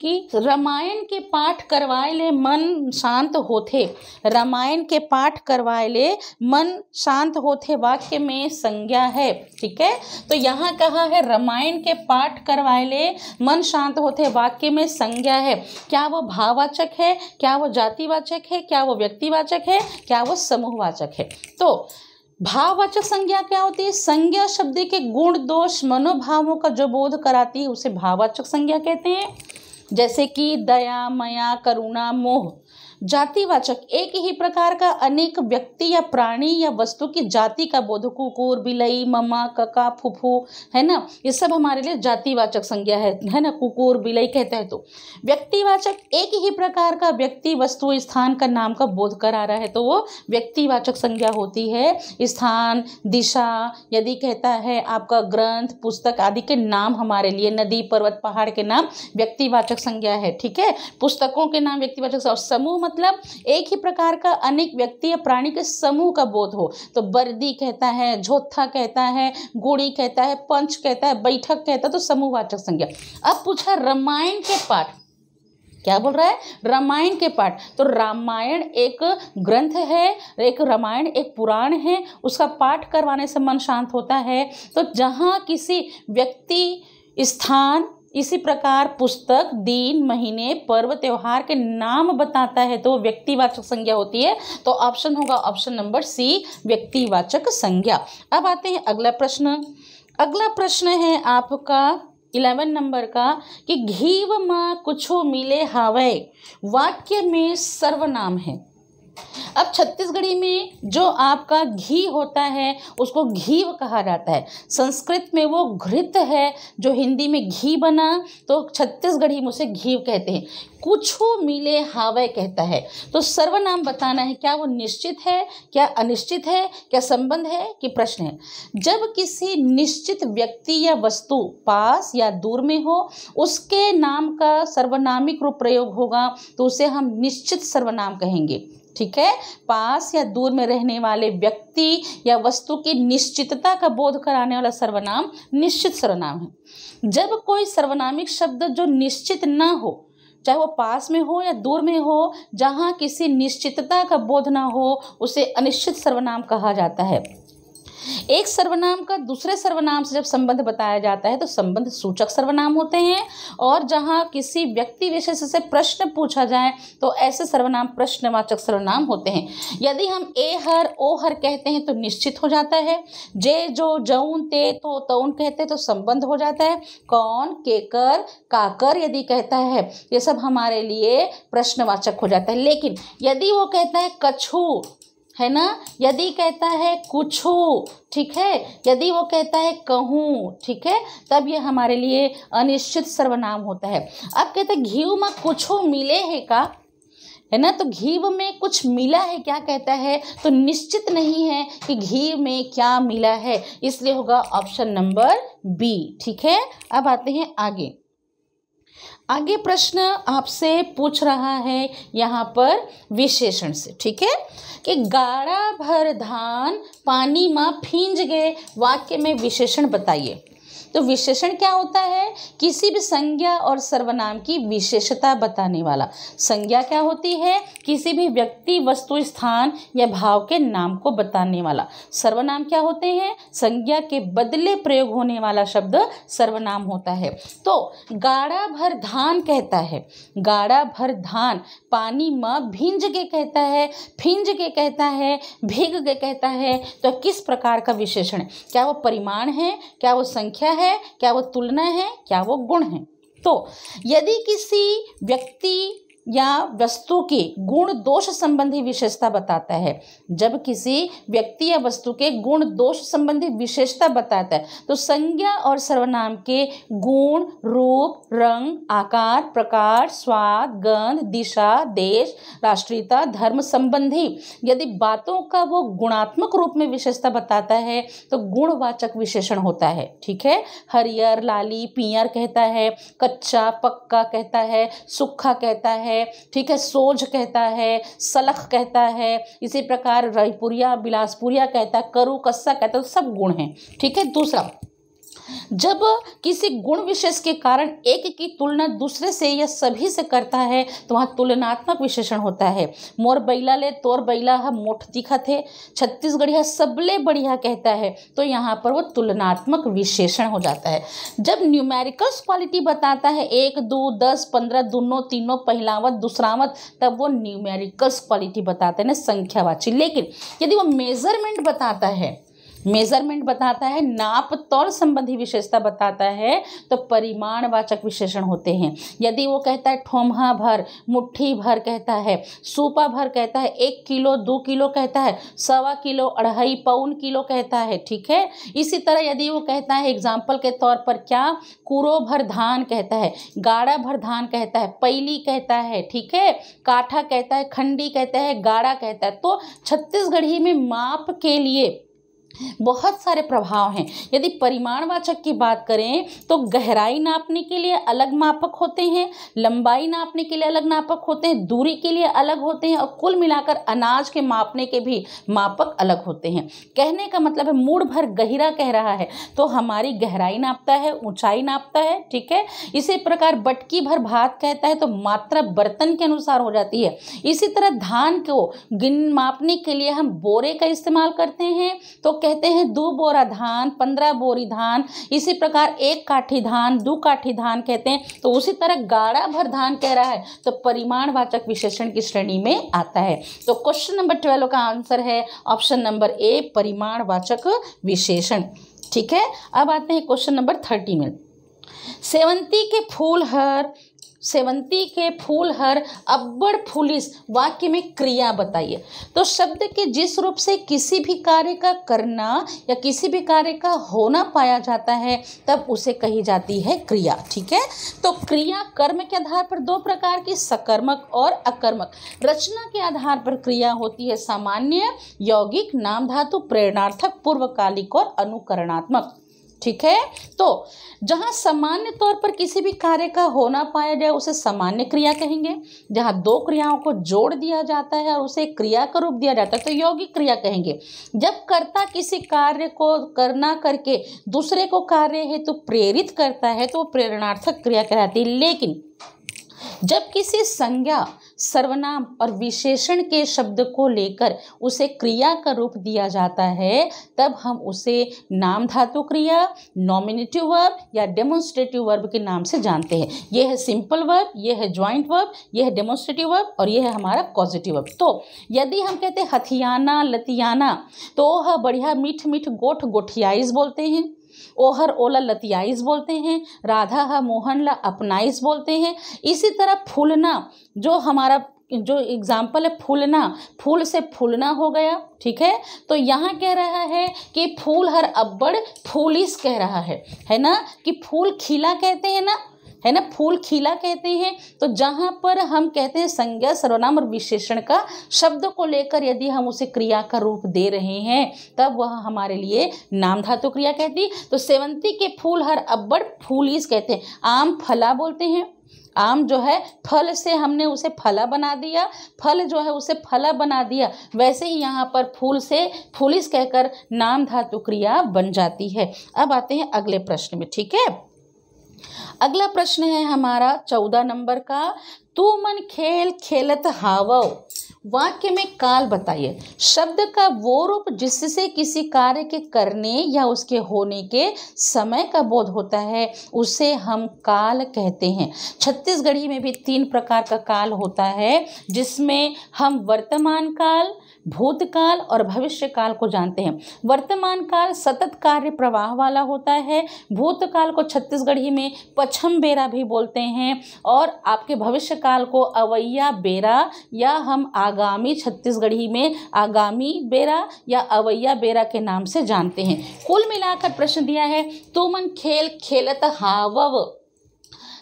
कि रामायण के पाठ करवाए ले मन शांत होते रामायण के पाठ करवाए ले मन शांत होते वाक्य में संज्ञा है ठीक है तो यहाँ कहा है रामायण के पाठ करवाए ले मन शांत होते वाक्य में संज्ञा है क्या वो भाववाचक है क्या वो जातिवाचक है क्या वो व्यक्तिवाचक है क्या वो समूहवाचक है तो भाववाचक संज्ञा क्या होती है संज्ञा शब्द के गुण दोष मनोभावों का जो बोध कराती है उसे भाववाचक संज्ञा कहते हैं जैसे कि दया मया करुणा मोह जातिवाचक एक ही प्रकार का अनेक व्यक्ति या प्राणी या वस्तु की जाति का बोध कुकुर बिलई ममा कका फुफू है ना ये सब हमारे लिए जातिवाचक संज्ञा है है ना कुकुर बिलई कहते हैं तो व्यक्तिवाचक एक ही प्रकार का व्यक्ति वस्तु स्थान का नाम का बोध करा रहा है तो वो व्यक्तिवाचक संज्ञा होती है स्थान दिशा यदि कहता है आपका ग्रंथ पुस्तक आदि के नाम हमारे लिए नदी पर्वत पहाड़ के नाम व्यक्तिवाचक संज्ञा है ठीक है पुस्तकों के नाम व्यक्तिवाचक और समूह मत मतलब एक ही प्रकार का अनेक व्यक्ति या प्राणी के समूह का बोध हो तो बर्दी कहता है झोथा कहता है गुड़ी कहता है पंच कहता है बैठक कहता है तो समूहवाचक संज्ञा अब पूछा रामायण के पाठ क्या बोल रहा है रामायण के पाठ तो रामायण एक ग्रंथ है एक रामायण एक पुराण है उसका पाठ करवाने से मन शांत होता है तो जहाँ किसी व्यक्ति स्थान इसी प्रकार पुस्तक दिन महीने पर्व त्यौहार के नाम बताता है तो व्यक्तिवाचक संज्ञा होती है तो ऑप्शन होगा ऑप्शन नंबर सी व्यक्तिवाचक संज्ञा अब आते हैं अगला प्रश्न अगला प्रश्न है आपका इलेवन नंबर का कि घीव माँ कुछ मिले हावय वाक्य में सर्वनाम है अब छत्तीसगढ़ी में जो आपका घी होता है उसको घी कहा जाता है संस्कृत में वो घृत है जो हिंदी में घी बना तो छत्तीसगढ़ी में उसे घी कहते हैं कुछ मिले हावय कहता है तो सर्वनाम बताना है क्या वो निश्चित है क्या अनिश्चित है क्या संबंध है कि प्रश्न है जब किसी निश्चित व्यक्ति या वस्तु पास या दूर में हो उसके नाम का सर्वनामिक रूप प्रयोग होगा तो उसे हम निश्चित सर्वनाम कहेंगे ठीक है पास या दूर में रहने वाले व्यक्ति या वस्तु की निश्चितता का बोध कराने वाला सर्वनाम निश्चित सर्वनाम है जब कोई सर्वनामिक शब्द जो निश्चित ना हो चाहे वो पास में हो या दूर में हो जहाँ किसी निश्चितता का बोध ना हो उसे अनिश्चित सर्वनाम कहा जाता है एक सर्वनाम का दूसरे सर्वनाम से जब संबंध बताया जाता है तो संबंध सूचक सर्वनाम होते हैं और जहाँ किसी व्यक्ति विशेष से प्रश्न पूछा जाए तो ऐसे सर्वनाम प्रश्नवाचक सर्वनाम होते हैं यदि हम ए हर ओ हर कहते हैं तो निश्चित हो जाता है जे जो जऊन ते तो तौन कहते हैं तो संबंध हो जाता है कौन केकर काकर यदि कहता है ये सब हमारे लिए प्रश्नवाचक हो जाता है लेकिन यदि वो कहता है कछु है ना यदि कहता है कुछ ठीक है यदि वो कहता है कहूँ ठीक है तब ये हमारे लिए अनिश्चित सर्वनाम होता है अब कहते हैं घी में कुछ मिले है का है ना तो घी में कुछ मिला है क्या कहता है तो निश्चित नहीं है कि घी में क्या मिला है इसलिए होगा ऑप्शन नंबर बी ठीक है अब आते हैं आगे आगे प्रश्न आपसे पूछ रहा है यहाँ पर विशेषण से ठीक है कि गाढ़ा भर धान पानी में फींज गए वाक्य में विशेषण बताइए तो विशेषण क्या होता है किसी भी संज्ञा और सर्वनाम की विशेषता बताने वाला संज्ञा क्या होती है किसी भी व्यक्ति वस्तु स्थान या भाव के नाम को बताने वाला सर्वनाम क्या होते हैं संज्ञा के बदले प्रयोग होने वाला शब्द सर्वनाम होता है तो गाढ़ा भर धान कहता है गाढ़ा भर धान पानी में भिंज के कहता है भिंज के कहता है भीग के कहता है तो किस प्रकार का विशेषण क्या वो परिमाण है क्या वो संख्या है है क्या वो तुलना है क्या वो गुण है तो यदि किसी व्यक्ति या वस्तु की गुण दोष संबंधी विशेषता बताता है जब किसी व्यक्ति या वस्तु के गुण दोष संबंधी विशेषता बताता है तो संज्ञा और सर्वनाम के गुण रूप रंग आकार प्रकार स्वाद गंध दिशा देश राष्ट्रीयता धर्म संबंधी यदि बातों का वो गुणात्मक रूप में विशेषता बताता है तो गुणवाचक विशेषण होता है ठीक है हरियर लाली पियर कहता है कच्चा पक्का कहता है सूखा कहता है है ठीक है सोज कहता है सलख कहता है इसी प्रकार रईपुरिया बिलासपुरिया कहता है करू कस्सा कहता है तो सब गुण हैं ठीक है दूसरा जब किसी गुण विशेष के कारण एक की तुलना दूसरे से या सभी से करता है तो वहाँ तुलनात्मक विशेषण होता है मोर बैला ले तोर बैला हा मोठ दिखा थे छत्तीसगढ़िया सबले बढ़िया कहता है तो यहाँ पर वो तुलनात्मक विशेषण हो जाता है जब न्यूमेरिकल्स क्वालिटी बताता है एक दो दस पंद्रह दोनों तीनों पहलावत दूसरावत तब वो न्यूमेरिकल्स क्वालिटी बताते हैं संख्यावाची लेकिन यदि वो मेजरमेंट बताता है मेजरमेंट बताता है नाप तौर संबंधी विशेषता बताता है तो परिमाणवाचक विशेषण होते हैं यदि वो कहता है ठोमहा भर मुट्ठी भर कहता है सूपा भर कहता है एक किलो दो किलो कहता है सवा किलो अढ़ाई पौन किलो कहता है ठीक है इसी तरह यदि वो कहता है एग्जाम्पल के तौर पर क्या कुरो भर धान कहता है गाढ़ा भर धान कहता है पैली कहता है ठीक है काठा कहता है खंडी कहता है गाढ़ा कहता है तो छत्तीसगढ़ी में माप के लिए बहुत सारे प्रभाव हैं यदि परिमाणवाचक की बात करें तो गहराई नापने के लिए अलग मापक होते हैं लंबाई नापने के लिए अलग नापक होते हैं दूरी के लिए अलग होते हैं और कुल मिलाकर अनाज के मापने के भी मापक अलग होते हैं कहने का मतलब है मूड भर गहरा कह रहा है तो हमारी गहराई नापता है ऊंचाई नापता है ठीक है इसी प्रकार बटकी भर भात कहता है तो मात्रा बर्तन के अनुसार हो जाती है इसी तरह धान को गिन मापने के लिए हम बोरे का इस्तेमाल करते हैं तो कहते हैं दो बोरा धान पंद्रह बोरी धान इसी प्रकार एक काठी धान दो काठी धान कहते हैं तो उसी तरह गाढ़ा भर धान कह रहा है तो परिमाणवाचक विशेषण की श्रेणी में आता है तो क्वेश्चन नंबर ट्वेल्व का आंसर है ऑप्शन नंबर ए परिमाणवाचक विशेषण ठीक है अब आते हैं क्वेश्चन नंबर थर्टी में सेवंती के फूल हर सेवंती के फूल हर अब्बड़ फूलिस वाक्य में क्रिया बताइए तो शब्द के जिस रूप से किसी भी कार्य का करना या किसी भी कार्य का होना पाया जाता है तब उसे कही जाती है क्रिया ठीक है तो क्रिया कर्म के आधार पर दो प्रकार की सकर्मक और अकर्मक रचना के आधार पर क्रिया होती है सामान्य यौगिक नाम धातु प्रेरणार्थक पूर्वकालिक और अनुकरणात्मक ठीक है तो जहां सामान्य तौर पर किसी भी कार्य का होना पाया जाए उसे सामान्य क्रिया कहेंगे जहां दो क्रियाओं को जोड़ दिया जाता है और उसे क्रिया का रूप दिया जाता है तो यौगिक क्रिया कहेंगे जब कर्ता किसी कार्य को करना करके दूसरे को कार्य हेतु तो प्रेरित करता है तो वो प्रेरणार्थक क्रिया कहलाती है लेकिन जब किसी संज्ञा सर्वनाम और विशेषण के शब्द को लेकर उसे क्रिया का रूप दिया जाता है तब हम उसे नाम धातु क्रिया नॉमिनेटिव वर्ब या डेमोन्स्ट्रेटिव वर्ब के नाम से जानते हैं यह है सिंपल वर्ब यह है ज्वाइंट वर्ब यह है डेमोन्स्ट्रेटिव वर्ब और यह है हमारा पॉजिटिव वर्ब तो यदि हम कहते हैं हथियाना लतियाना तो वह बढ़िया मीठ मीठ गोठ गोठियाइज बोलते हैं ओहर ओला लतियाइस बोलते हैं राधा हा मोहन ला अपनाइस बोलते हैं इसी तरह फूलना जो हमारा जो एग्जाम्पल है फूलना फूल से फूलना हो गया ठीक है तो यहाँ कह रहा है कि फूल हर अब्बड़ फूलिस कह रहा है है ना कि फूल खिला कहते हैं ना है ना फूल खिला कहते हैं तो जहाँ पर हम कहते हैं संज्ञा सर्वनाम और विशेषण का शब्द को लेकर यदि हम उसे क्रिया का रूप दे रहे हैं तब वह हमारे लिए नाम धातु क्रिया कहती तो सेवंती के फूल हर अब्बड़ फूलीस कहते हैं आम फला बोलते हैं आम जो है फल से हमने उसे फला बना दिया फल जो है उसे फला बना दिया वैसे ही यहाँ पर फूल से फूलिस कहकर नाम धातु क्रिया बन जाती है अब आते हैं अगले प्रश्न में ठीक है अगला प्रश्न है हमारा चौदह नंबर का तू मन खेल खेलत हावो वाक्य में काल बताइए शब्द का वो रूप जिससे किसी कार्य के करने या उसके होने के समय का बोध होता है उसे हम काल कहते हैं छत्तीसगढ़ी में भी तीन प्रकार का काल होता है जिसमें हम वर्तमान काल भूतकाल और भविष्य काल को जानते हैं वर्तमान काल सतत कार्य प्रवाह वाला होता है भूतकाल को छत्तीसगढ़ी में पछम बेरा भी बोलते हैं और आपके भविष्य काल को अवैया बेरा या हम आगामी छत्तीसगढ़ी में आगामी बेरा या अवैया बेरा के नाम से जानते हैं कुल मिलाकर प्रश्न दिया है तुमन खेल खेलत हावव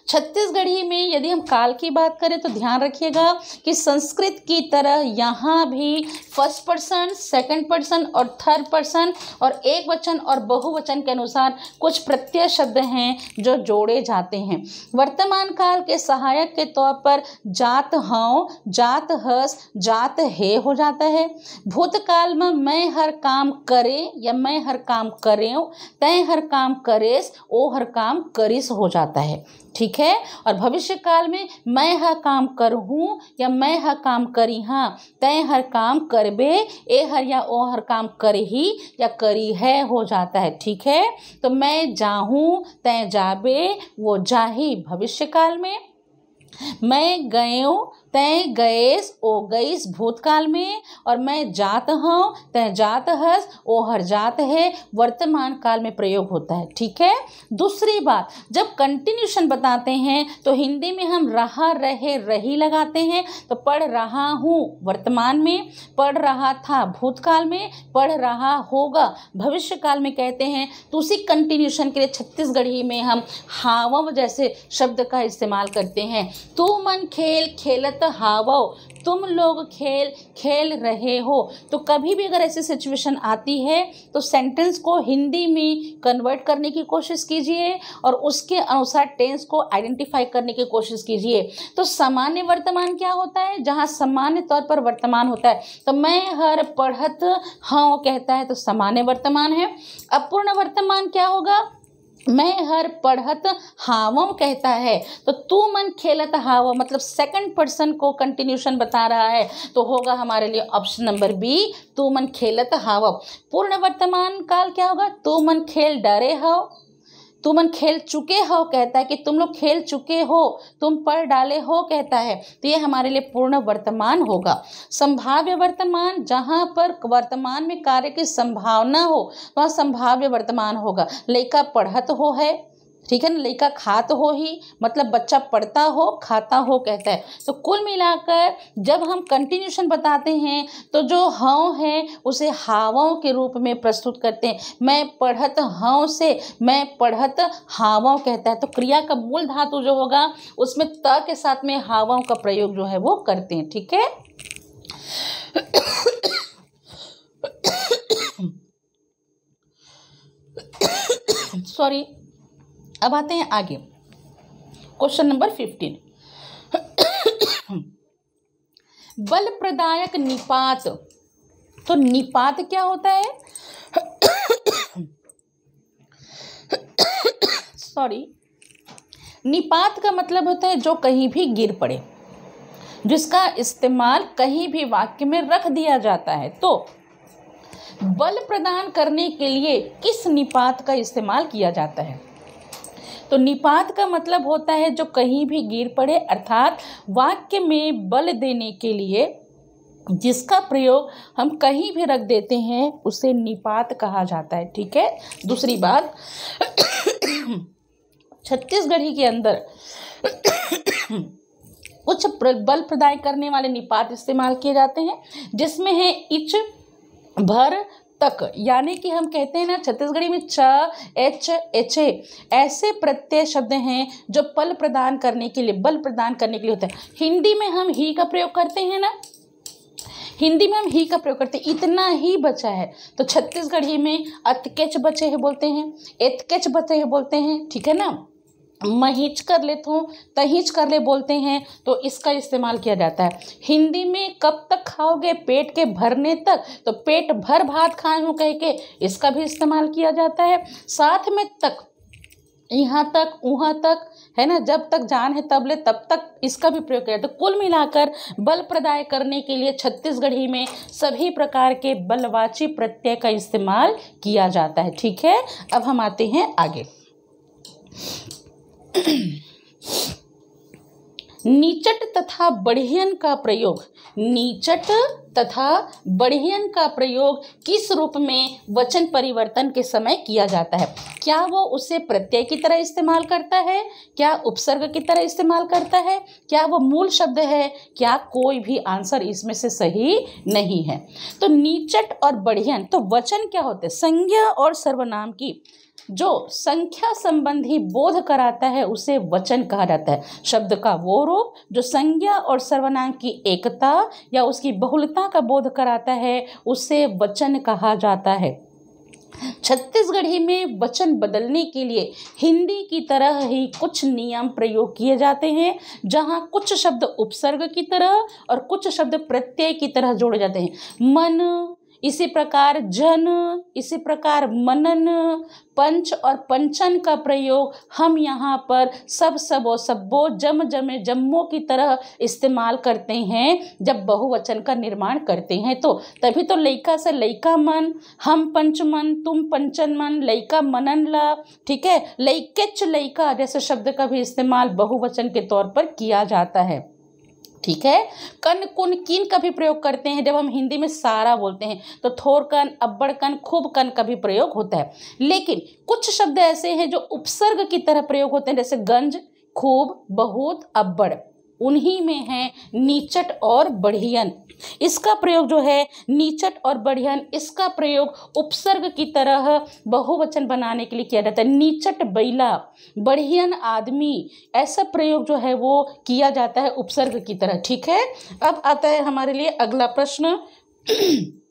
छत्तीसगढ़ी में यदि हम काल की बात करें तो ध्यान रखिएगा कि संस्कृत की तरह यहाँ भी फर्स्ट पर्सन सेकंड पर्सन और थर्ड पर्सन और एक वचन और बहुवचन के अनुसार कुछ प्रत्यय शब्द हैं जो जोड़े जाते हैं वर्तमान काल के सहायक के तौर पर जात हौ जात हस जात हे हो जाता है भूतकाल में मैं हर काम करे या मैं हर काम करे तय हर काम करेस ओ हर काम करिस हो जाता है ठीक है और भविष्य काल में मैं हर काम हूँ या मैं हर काम करी हाँ तय हर काम कर बे ए हर या ओ हर काम कर ही या करी है हो जाता है ठीक है तो मैं जाहूँ तय जाबे वो जाही भविष्य काल में मैं गय तय गएस ओ गईस भूतकाल में और मैं जात हूँ तय जात हस ओ हर जात है वर्तमान काल में प्रयोग होता है ठीक है दूसरी बात जब कंटिन्यूशन बताते हैं तो हिंदी में हम रहा रहे रही लगाते हैं तो पढ़ रहा हूँ वर्तमान में पढ़ रहा था भूतकाल में पढ़ रहा होगा भविष्य काल में कहते हैं तो उसी कंटिन्यूशन के लिए छत्तीसगढ़ी में हम हाव जैसे शब्द का इस्तेमाल करते हैं तू मन खेल खेलत हावो तुम लोग खेल खेल रहे हो तो कभी भी अगर ऐसी सिचुएशन आती है तो सेंटेंस को हिंदी में कन्वर्ट करने की कोशिश कीजिए और उसके अनुसार टेंस को आइडेंटिफाई करने की कोशिश कीजिए तो सामान्य वर्तमान क्या होता है जहाँ सामान्य तौर पर वर्तमान होता है तो मैं हर पढ़त हाँ कहता है तो सामान्य वर्तमान है अपूर्ण वर्तमान क्या होगा मैं हर पढ़त हावम कहता है तो तू मन खेलत हावम मतलब सेकंड पर्सन को कंटिन्यूशन बता रहा है तो होगा हमारे लिए ऑप्शन नंबर बी तू मन खेलत हावम पूर्ण वर्तमान काल क्या होगा तू मन खेल डरे हाव तुमन खेल चुके हो कहता है कि तुम लोग खेल चुके हो तुम पढ़ डाले हो कहता है तो ये हमारे लिए पूर्ण वर्तमान होगा संभाव्य वर्तमान जहाँ पर वर्तमान में कार्य की संभावना हो वहाँ संभाव्य वर्तमान होगा लेखा पढ़त हो है ठीक है ना लड़का खात हो ही मतलब बच्चा पढ़ता हो खाता हो कहता है तो कुल मिलाकर जब हम कंटिन्यूशन बताते हैं तो जो हव है उसे हावों के रूप में प्रस्तुत करते हैं मैं पढ़त हव से मैं पढ़त हावों कहता है तो क्रिया का मूल धातु जो होगा उसमें त के साथ में हावों का प्रयोग जो है वो करते हैं ठीक है सॉरी अब आते हैं आगे क्वेश्चन नंबर फिफ्टीन बल प्रदायक निपात तो निपात क्या होता है सॉरी निपात का मतलब होता है जो कहीं भी गिर पड़े जिसका इस्तेमाल कहीं भी वाक्य में रख दिया जाता है तो बल प्रदान करने के लिए किस निपात का इस्तेमाल किया जाता है तो निपात का मतलब होता है जो कहीं भी गिर पड़े अर्थात वाक्य में बल देने के लिए जिसका प्रयोग हम कहीं भी रख देते हैं उसे निपात कहा जाता है ठीक है दूसरी बात छत्तीसगढ़ी के अंदर उच्च बल प्रदाय करने वाले निपात इस्तेमाल किए जाते हैं जिसमें है इच भर तक यानी कि हम कहते हैं ना छत्तीसगढ़ी में छ एच एच ए ऐसे प्रत्यय शब्द हैं जो पल प्रदान करने के लिए बल प्रदान करने के लिए होते हैं हिंदी में हम ही का प्रयोग करते हैं ना हिंदी में हम ही का प्रयोग करते हैं इतना ही बचा है तो छत्तीसगढ़ी में अतकेच बचे हैं बोलते हैं एतकेच बचे हैं बोलते हैं ठीक है ना महीच कर ले तो तहिंच कर ले बोलते हैं तो इसका इस्तेमाल किया जाता है हिंदी में कब तक खाओगे पेट के भरने तक तो पेट भर भात खाए हूँ कह के इसका भी इस्तेमाल किया जाता है साथ में तक यहाँ तक वहाँ तक है ना जब तक जान है तबले तब तक इसका भी प्रयोग किया जाता तो कुल मिलाकर बल प्रदाय करने के लिए छत्तीसगढ़ी में सभी प्रकार के बलवाची प्रत्यय का इस्तेमाल किया जाता है ठीक है अब हम आते हैं आगे नीचट तथा बढ़ियन का प्रयोग नीचट तथा बढ़ियन का प्रयोग किस रूप में वचन परिवर्तन के समय किया जाता है क्या वो उसे प्रत्यय की तरह इस्तेमाल करता है क्या उपसर्ग की तरह इस्तेमाल करता है क्या वो मूल शब्द है क्या कोई भी आंसर इसमें से सही नहीं है तो नीचट और बढ़ियन तो वचन क्या होते हैं संज्ञा और सर्वनाम की जो संख्या संबंधी बोध कराता है उसे वचन कहा जाता है शब्द का वो रूप जो संज्ञा और सर्वनाम की एकता या उसकी बहुलता का बोध कराता है उसे वचन कहा जाता है छत्तीसगढ़ी में वचन बदलने के लिए हिंदी की तरह ही कुछ नियम प्रयोग किए जाते हैं जहाँ कुछ शब्द उपसर्ग की तरह और कुछ शब्द प्रत्यय की तरह जोड़े जाते हैं मन इसी प्रकार जन इसी प्रकार मनन पंच और पंचन का प्रयोग हम यहाँ पर सब सबो सब्बो जम जमे जम्मो की तरह इस्तेमाल करते हैं जब बहुवचन का निर्माण करते हैं तो तभी तो लैका से लैका मन हम पंच मन तुम पंचन मन लैका मनन ला ठीक है लैकेच लैका जैसे शब्द का भी इस्तेमाल बहुवचन के तौर पर किया जाता है ठीक है कन कुन किन का भी प्रयोग करते हैं जब हम हिंदी में सारा बोलते हैं तो थोर कन अब्बड़ कन खूब कन का भी प्रयोग होता है लेकिन कुछ शब्द ऐसे हैं जो उपसर्ग की तरह प्रयोग होते हैं जैसे गंज खूब बहुत अब्बड़ उन्हीं में है नीचट और बढ़ियन इसका प्रयोग जो है नीचट और बढ़ियन इसका प्रयोग उपसर्ग की तरह बहुवचन बनाने के लिए किया जाता है नीचट बैला बढ़ियन आदमी ऐसा प्रयोग जो है वो किया जाता है उपसर्ग की तरह ठीक है अब आता है हमारे लिए अगला प्रश्न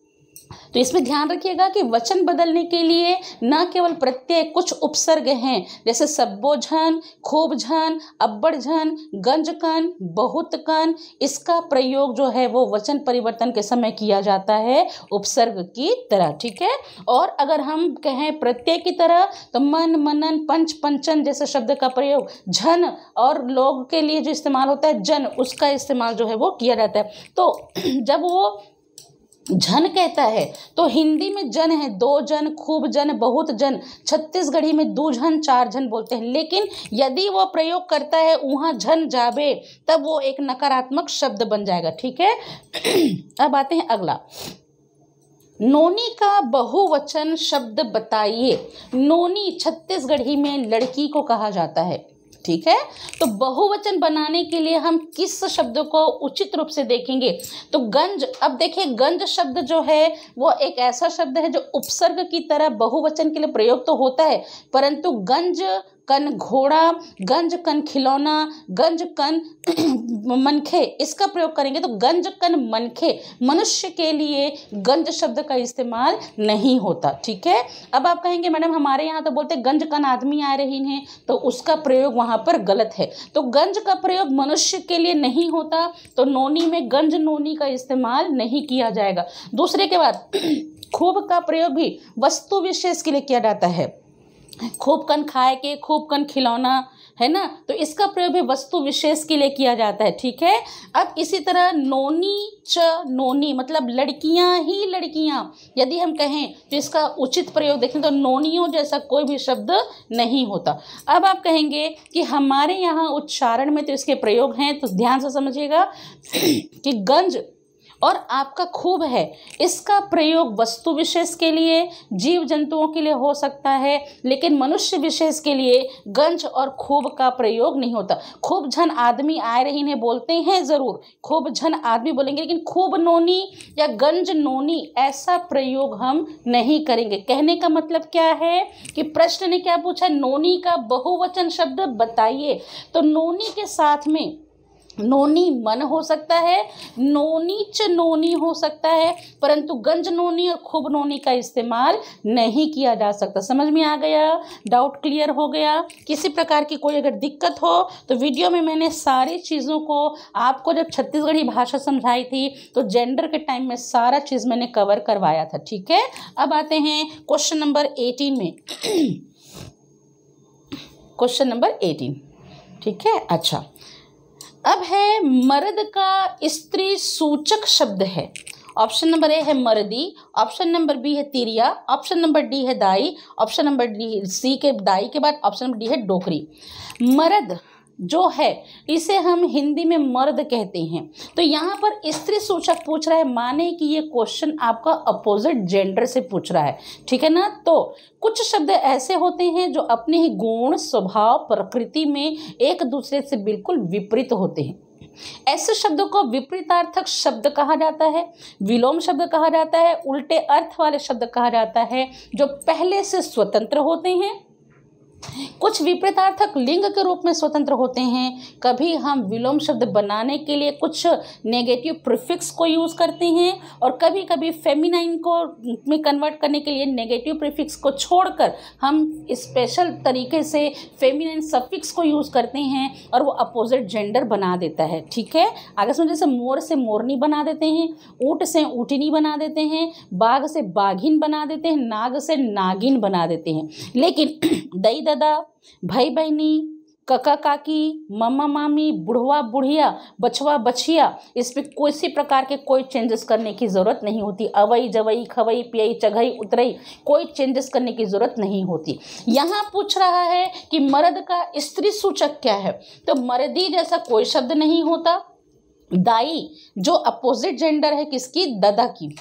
तो इसमें ध्यान रखिएगा कि वचन बदलने के लिए न केवल प्रत्यय कुछ उपसर्ग हैं जैसे सब्बोझन खूबझन अब्बड़झन गंजकन बहुतकन इसका प्रयोग जो है वो वचन परिवर्तन के समय किया जाता है उपसर्ग की तरह ठीक है और अगर हम कहें प्रत्यय की तरह तो मन मनन पंच पंचन जैसे शब्द का प्रयोग झन और लोग के लिए जो इस्तेमाल होता है जन उसका इस्तेमाल जो है वो किया जाता है तो जब वो जन कहता है तो हिंदी में जन है दो जन खूब जन बहुत जन छत्तीसगढ़ी में दो जन चार जन बोलते हैं लेकिन यदि वो प्रयोग करता है वहाँ जन जाबे तब वो एक नकारात्मक शब्द बन जाएगा ठीक है अब आते हैं अगला नोनी का बहुवचन शब्द बताइए नोनी छत्तीसगढ़ी में लड़की को कहा जाता है ठीक है तो बहुवचन बनाने के लिए हम किस शब्द को उचित रूप से देखेंगे तो गंज अब देखिए गंज शब्द जो है वो एक ऐसा शब्द है जो उपसर्ग की तरह बहुवचन के लिए प्रयोग तो होता है परंतु गंज कन घोड़ा गंज कन खिलौना गंज कन मनखे इसका प्रयोग करेंगे तो गंज कन मनखे मनुष्य के लिए गंज शब्द का इस्तेमाल नहीं होता ठीक है अब आप कहेंगे मैडम हमारे यहाँ तो बोलते गंज कन आदमी आ रही हैं तो उसका प्रयोग वहाँ पर गलत है तो गंज का प्रयोग मनुष्य के लिए नहीं होता तो नोनी में गंज नोनी का इस्तेमाल नहीं किया जाएगा दूसरे के बाद खूब का प्रयोग भी वस्तु विशेष के लिए किया जाता है खूब कन खाए के खूब कन खिलौना है ना तो इसका प्रयोग भी वस्तु विशेष के लिए किया जाता है ठीक है अब इसी तरह नोनी च नोनी मतलब लड़कियां ही लड़कियां यदि हम कहें तो इसका उचित प्रयोग देखें तो नोनियों जैसा कोई भी शब्द नहीं होता अब आप कहेंगे कि हमारे यहाँ उच्चारण में तो इसके प्रयोग हैं तो ध्यान से समझिएगा कि गंज और आपका खूब है इसका प्रयोग वस्तु विशेष के लिए जीव जंतुओं के लिए हो सकता है लेकिन मनुष्य विशेष के लिए गंज और खूब का प्रयोग नहीं होता खूब झन आदमी आए रही ने बोलते हैं ज़रूर खूब झन आदमी बोलेंगे लेकिन खूब नोनी या गंज नोनी ऐसा प्रयोग हम नहीं करेंगे कहने का मतलब क्या है कि प्रश्न ने क्या पूछा नोनी का बहुवचन शब्द बताइए तो नोनी के साथ में नोनी मन हो सकता है नोनीच नोनी हो सकता है परंतु गंज नोनी और खूब नोनी का इस्तेमाल नहीं किया जा सकता समझ में आ गया डाउट क्लियर हो गया किसी प्रकार की कोई अगर दिक्कत हो तो वीडियो में मैंने सारी चीज़ों को आपको जब छत्तीसगढ़ी भाषा समझाई थी तो जेंडर के टाइम में सारा चीज़ मैंने कवर करवाया था ठीक है अब आते हैं क्वेश्चन नंबर एटीन में क्वेश्चन नंबर एटीन ठीक है अच्छा अब है मर्द का स्त्री सूचक शब्द है ऑप्शन नंबर ए है मर्दी ऑप्शन नंबर बी है तीरिया ऑप्शन नंबर डी है दाई ऑप्शन नंबर डी सी के दाई के बाद ऑप्शन नंबर डी है डोकरी मर्द जो है इसे हम हिंदी में मर्द कहते हैं तो यहाँ पर स्त्री सूचक पूछ रहा है माने कि ये क्वेश्चन आपका अपोजिट जेंडर से पूछ रहा है ठीक है ना तो कुछ शब्द ऐसे होते हैं जो अपने ही गुण स्वभाव प्रकृति में एक दूसरे से बिल्कुल विपरीत होते हैं ऐसे शब्दों को विपरीतार्थक शब्द कहा जाता है विलोम शब्द कहा जाता है उल्टे अर्थ वाले शब्द कहा जाता है जो पहले से स्वतंत्र होते हैं कुछ विपरीतार्थक लिंग के रूप में स्वतंत्र होते हैं कभी हम विलोम शब्द बनाने के लिए कुछ नेगेटिव प्रिफिक्स को यूज़ करते हैं और कभी कभी फेमिनाइन को में कन्वर्ट करने के लिए नेगेटिव प्रिफिक्स को छोड़कर हम स्पेशल तरीके से फेमिनाइन सफिक्स को यूज़ करते हैं और वो अपोजिट जेंडर बना देता है ठीक है आगे समझ जैसे मोर से मोरनी बना देते हैं ऊँट से ऊटनी बना देते हैं बाघ से बाघिन बना देते हैं नाग से नागिन बना देते हैं लेकिन दई दादा भाई बहनी कका काकी मामा मामी बुढ़वा बुढ़िया बछवा बछिया इसमें कोई सी प्रकार के कोई चेंजेस करने की ज़रूरत नहीं होती अवई जवई खवई पियई चघई उतरई कोई चेंजेस करने की ज़रूरत नहीं होती यहाँ पूछ रहा है कि मर्द का स्त्री सूचक क्या है तो मर्दी जैसा कोई शब्द नहीं होता दाई जो अपोजिट जेंडर है किसकी दादा की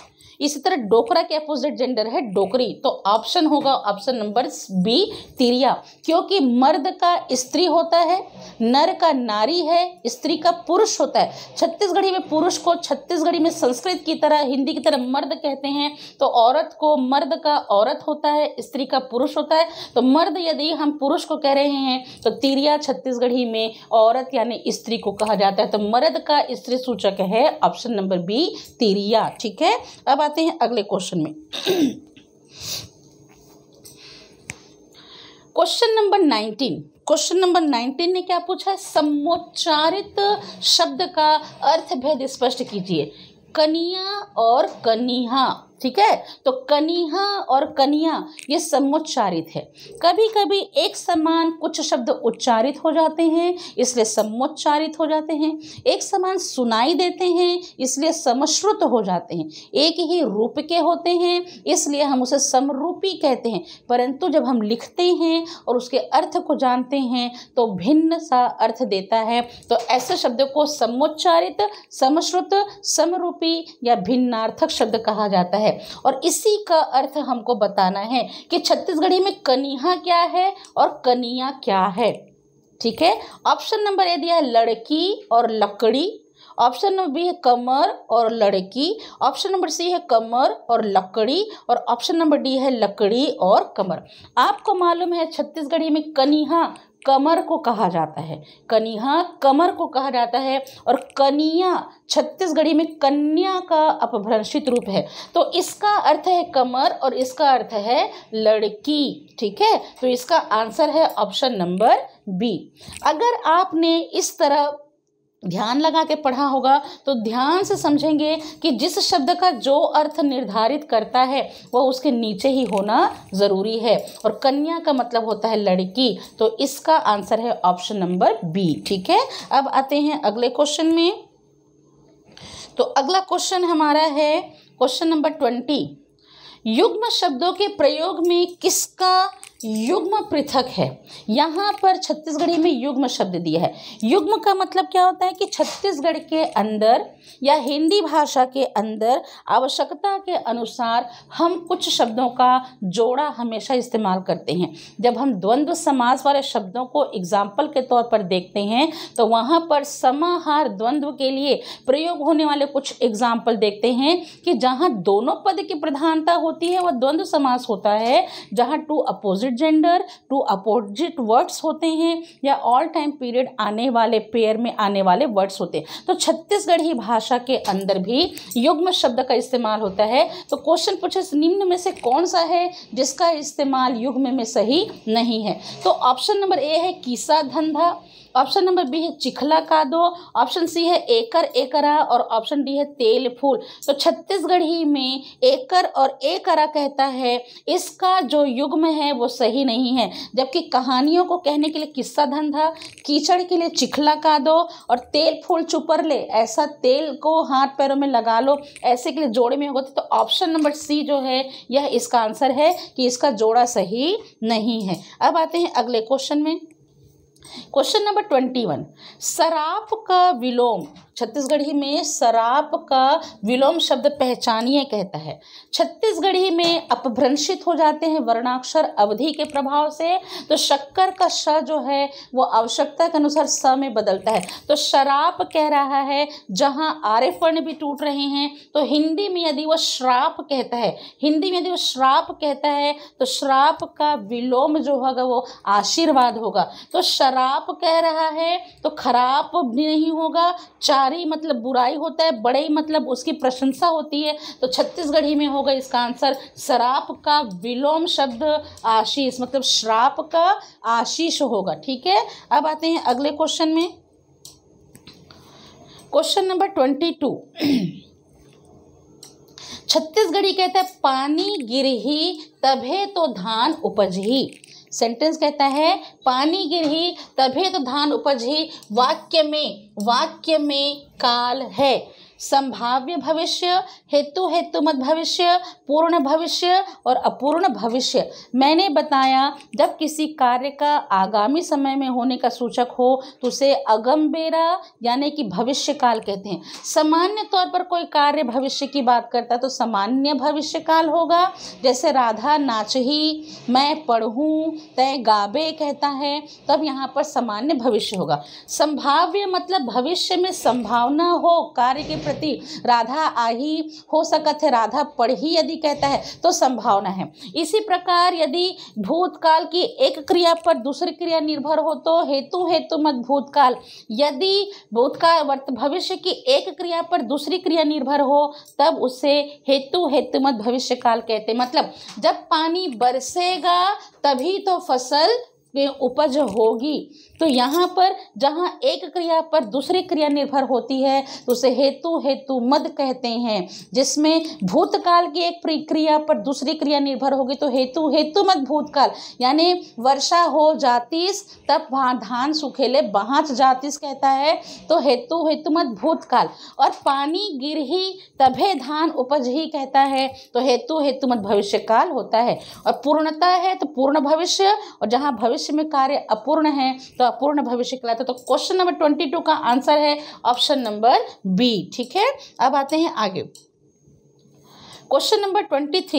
इसी तरह डोकरा के अपोजिट जेंडर है डोकरी तो ऑप्शन होगा ऑप्शन नंबर बी तिरिया क्योंकि मर्द का स्त्री होता है नर का नारी है स्त्री का पुरुष होता है छत्तीसगढ़ी में पुरुष को छत्तीसगढ़ी में संस्कृत की तरह हिंदी की तरह मर्द कहते हैं तो औरत को मर्द का औरत होता है स्त्री का पुरुष होता है तो मर्द यदि हम पुरुष को कह रहे हैं तो तिरिया छत्तीसगढ़ी में औरत यानी स्त्री को कहा जाता है तो मर्द का स्त्री सूचक है ऑप्शन नंबर बी तिरिया ठीक है अब जाते हैं अगले क्वेश्चन में question number nineteen question number nineteen ने क्या पूछा है समोच्चारित शब्द का अर्थ भेद स्पष्ट कीजिए कनिया और कनिहा ठीक है तो कनिहा और कनिया ये समोच्चारित है कभी कभी एक समान कुछ शब्द उच्चारित हो जाते हैं इसलिए समोच्चारित हो जाते हैं एक समान सुनाई देते हैं इसलिए समश्रुत हो जाते हैं एक ही रूप के होते हैं इसलिए हम उसे समरूपी कहते हैं परंतु जब हम लिखते हैं और उसके अर्थ को जानते हैं तो भिन्न सा अर्थ देता है तो ऐसे शब्द को समोच्चारित समश्रुत समरूपी या भिन्नार्थक शब्द कहा जाता है है और इसी का अर्थ हमको बताना है कि छत्तीसगढ़ी में कनिहा क्या है और कनिया क्या है ठीक है ऑप्शन नंबर ए दिया है लड़की और लकड़ी ऑप्शन नंबर बी है कमर और लड़की ऑप्शन नंबर सी है कमर और लकड़ी और ऑप्शन नंबर डी है लकड़ी और कमर आपको मालूम है छत्तीसगढ़ी में कनिहा कमर को कहा जाता है कनिहा कमर को कहा जाता है और कनिया छत्तीसगढ़ी में कन्या का अपभ्रंशित रूप है तो इसका अर्थ है कमर और इसका अर्थ है लड़की ठीक है तो इसका आंसर है ऑप्शन नंबर बी अगर आपने इस तरह ध्यान लगा के पढ़ा होगा तो ध्यान से समझेंगे कि जिस शब्द का जो अर्थ निर्धारित करता है वह उसके नीचे ही होना ज़रूरी है और कन्या का मतलब होता है लड़की तो इसका आंसर है ऑप्शन नंबर बी ठीक है अब आते हैं अगले क्वेश्चन में तो अगला क्वेश्चन हमारा है क्वेश्चन नंबर ट्वेंटी युग्म शब्दों के प्रयोग में किसका युग्म पृथक है यहाँ पर छत्तीसगढ़ी में युग्म शब्द दिया है युग्म का मतलब क्या होता है कि छत्तीसगढ़ के अंदर या हिंदी भाषा के अंदर आवश्यकता के अनुसार हम कुछ शब्दों का जोड़ा हमेशा इस्तेमाल करते हैं जब हम द्वंद्व समास वाले शब्दों को एग्जाम्पल के तौर पर देखते हैं तो वहाँ पर समाहार द्वंद्व के लिए प्रयोग होने वाले कुछ एग्जाम्पल देखते हैं कि जहाँ दोनों पद की प्रधानता हो होती है वह द्वंद्व समास होता है जहाँ two opposite gender two opposite words होते हैं या ऑल टाइम पीरियड आने वाले पेयर में आने वाले वर्ड्स होते हैं तो छत्तीसगढ़ी भाषा के अंदर भी युग्म शब्द का इस्तेमाल होता है तो क्वेश्चन पूछे निम्न में से कौन सा है जिसका इस्तेमाल युग्म में सही नहीं है तो ऑप्शन नंबर ए है कीसा धंधा ऑप्शन नंबर बी है चिखला कादो ऑप्शन सी है एकर एकरा और ऑप्शन डी है तेल फूल तो छत्तीसगढ़ी में एकर और एकरा कहता है इसका जो युग्म है वो सही नहीं है जबकि कहानियों को कहने के लिए किस्सा धंधा कीचड़ के लिए चिखला कादो और तेल फूल चुपर ले ऐसा तेल को हाथ पैरों में लगा लो ऐसे के लिए जोड़े में हो तो ऑप्शन नंबर सी जो है यह इसका आंसर है कि इसका जोड़ा सही नहीं है अब आते हैं अगले क्वेश्चन में क्वेश्चन नंबर ट्वेंटी वन शराप का विलोम छत्तीसगढ़ी में शराप का विलोम शब्द पहचानिए कहता है छत्तीसगढ़ी में अपभ्रंशित हो जाते हैं वर्णाक्षर अवधि के प्रभाव से तो शक्कर का श जो है वो आवश्यकता के अनुसार स में बदलता है तो शराप कह रहा है जहाँ आर्य वर्ण भी टूट रहे हैं तो हिंदी में यदि वह श्राप कहता है हिंदी में यदि वह श्राप कहता है तो श्राप का विलोम जो होगा वो आशीर्वाद होगा तो शराप खराब कह रहा है तो खराब भी नहीं होगा चारी मतलब बुराई होता है बड़े मतलब उसकी प्रशंसा होती है तो छत्तीसगढ़ी में होगा इसका आंसर शराप का विलोम शब्द आशीष मतलब श्राप का आशीष होगा ठीक है अब आते हैं अगले क्वेश्चन में question number twenty two Chhattisgarhi कहता है पानी गिर ही तभे तो धान उपजही सेंटेंस कहता है पानी ही तभी तो धान उपज ही वाक्य में वाक्य में काल है संभाव्य भविष्य हेतु हेतु मत भविष्य पूर्ण भविष्य और अपूर्ण भविष्य मैंने बताया जब किसी कार्य का आगामी समय में होने का सूचक हो तो उसे अगम्बेरा यानी कि भविष्य काल कहते हैं सामान्य तौर पर कोई कार्य भविष्य की बात करता है तो सामान्य भविष्य काल होगा जैसे राधा नाच ही मैं पढ़ूँ तय गाबे कहता है तब यहाँ पर सामान्य भविष्य होगा संभाव्य मतलब भविष्य में संभावना हो कार्य के प्रति राधा आही हो सकत है राधा पढ़ी यदि कहता है तो संभावना है इसी प्रकार यदि भूतकाल की एक क्रिया पर दूसरी क्रिया निर्भर हो तो हेतु हेतु मत भूतकाल यदि भूतकाल वर्त भविष्य की एक क्रिया पर दूसरी क्रिया निर्भर हो तब उसे हेतु हेतु मत भविष्य काल कहते मतलब जब पानी बरसेगा तभी तो फसल में उपज होगी तो यहाँ पर जहाँ एक क्रिया पर दूसरी क्रिया निर्भर होती है तो उसे हेतु हेतु मद कहते हैं जिसमें भूतकाल की एक क्रिया पर दूसरी क्रिया निर्भर होगी तो हेतु हेतु मद भूतकाल यानी वर्षा हो जातीस तब वहाँ धान सुखेले बाँच जातीस कहता है तो हेतु हेतु मद भूतकाल और पानी गिर ही तभे धान उपज ही कहता है तो हेतु हेतु मत भविष्य काल होता है और पूर्णता है तो पूर्ण भविष्य और जहाँ भविष्य में कार्य अपूर्ण है तो का पूर्ण भविष्य कहलाता तो है तो क्वेश्चन नंबर ट्वेंटी टू का आंसर है ऑप्शन नंबर बी ठीक है अब आते हैं आगे क्वेश्चन नंबर ट्वेंटी थ्री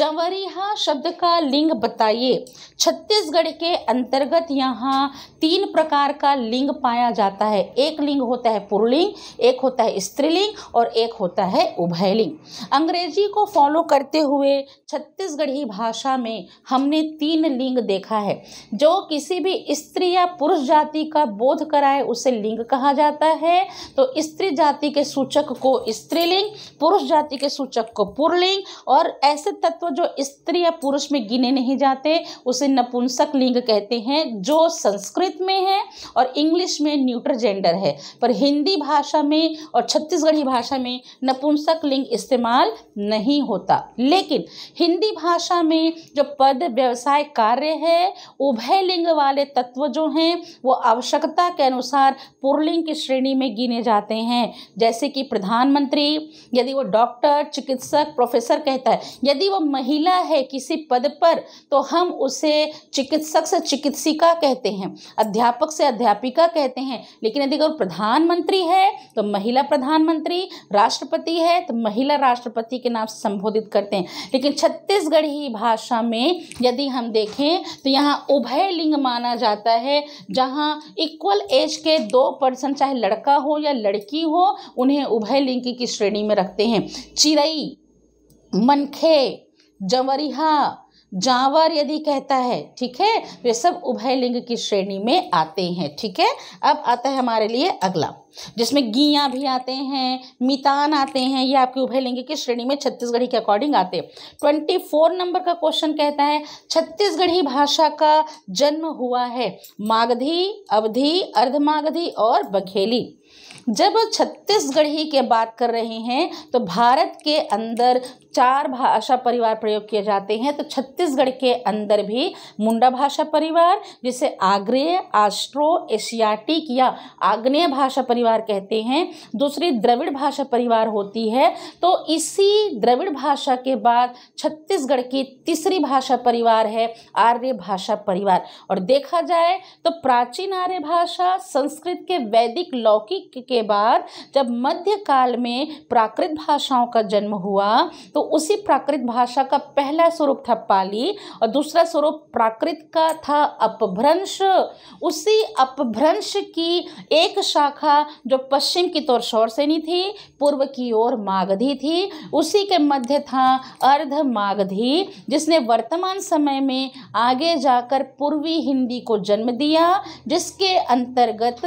जवरिहा शब्द का लिंग बताइए छत्तीसगढ़ के अंतर्गत यहाँ तीन प्रकार का लिंग पाया जाता है एक लिंग होता है पुरलिंग एक होता है स्त्रीलिंग और एक होता है उभयलिंग अंग्रेजी को फॉलो करते हुए छत्तीसगढ़ी भाषा में हमने तीन लिंग देखा है जो किसी भी स्त्री या पुरुष जाति का बोध कराए उसे लिंग कहा जाता है तो स्त्री जाति के सूचक को स्त्रीलिंग पुरुष जाति के सूचक को पुरलिंग और ऐसे तत्व जो स्त्री या पुरुष में गिने नहीं जाते उसे नपुंसक लिंग कहते हैं जो संस्कृत में है और इंग्लिश में न्यूट्रजेंडर जेंडर है पर हिंदी भाषा में और छत्तीसगढ़ी भाषा में नपुंसक लिंग इस्तेमाल नहीं होता लेकिन हिंदी भाषा में जो पद व्यवसाय कार्य है उभय लिंग वाले तत्व जो हैं वो आवश्यकता के अनुसार पुरलिंग की श्रेणी में गिने जाते हैं जैसे कि प्रधानमंत्री यदि वो डॉक्टर चिकित्सक तक प्रोफेसर कहता है यदि वह महिला है किसी पद पर तो हम उसे चिकित्सक से चिकित्सिका कहते हैं अध्यापक से अध्यापिका कहते हैं लेकिन यदि अगर प्रधानमंत्री है तो महिला प्रधानमंत्री राष्ट्रपति है तो महिला राष्ट्रपति के नाम से संबोधित करते हैं लेकिन छत्तीसगढ़ी भाषा में यदि हम देखें तो यहाँ उभय लिंग माना जाता है जहाँ इक्वल एज के दो पर्सन चाहे लड़का हो या लड़की हो उन्हें उभय लिंग की श्रेणी में रखते हैं चिड़ई मनखे जंवरिहा जावर यदि कहता है ठीक है तो ये सब उभय लिंग की श्रेणी में आते हैं ठीक है अब आता है हमारे लिए अगला जिसमें गियाँ भी आते हैं मितान आते हैं ये आपके उभय लिंग की श्रेणी में छत्तीसगढ़ी के अकॉर्डिंग आते हैं ट्वेंटी फोर नंबर का क्वेश्चन कहता है छत्तीसगढ़ी भाषा का जन्म हुआ है मागधी अवधि अर्धमागधी और बघेली जब छत्तीसगढ़ी के बात कर रहे हैं तो भारत के अंदर चार भाषा परिवार प्रयोग किए जाते हैं तो छत्तीसगढ़ के अंदर भी मुंडा भाषा परिवार जिसे आग्रेय आस्ट्रो एशियाटिक या आग्नेय भाषा परिवार कहते हैं दूसरी द्रविड़ भाषा परिवार होती है तो इसी द्रविड़ भाषा के बाद छत्तीसगढ़ की तीसरी भाषा परिवार है आर्य भाषा परिवार और देखा जाए तो प्राचीन आर्य भाषा संस्कृत के वैदिक लौकिक के बाद जब मध्यकाल में प्राकृत भाषाओं का जन्म हुआ तो उसी प्राकृत भाषा का पहला स्वरूप था पाली और दूसरा स्वरूप प्राकृत का था अपभ्रंश उसी अपभ्रंश की एक शाखा जो पश्चिम की तौर शौरसेनी थी पूर्व की ओर मागधी थी उसी के मध्य था अर्ध मागधी जिसने वर्तमान समय में आगे जाकर पूर्वी हिंदी को जन्म दिया जिसके अंतर्गत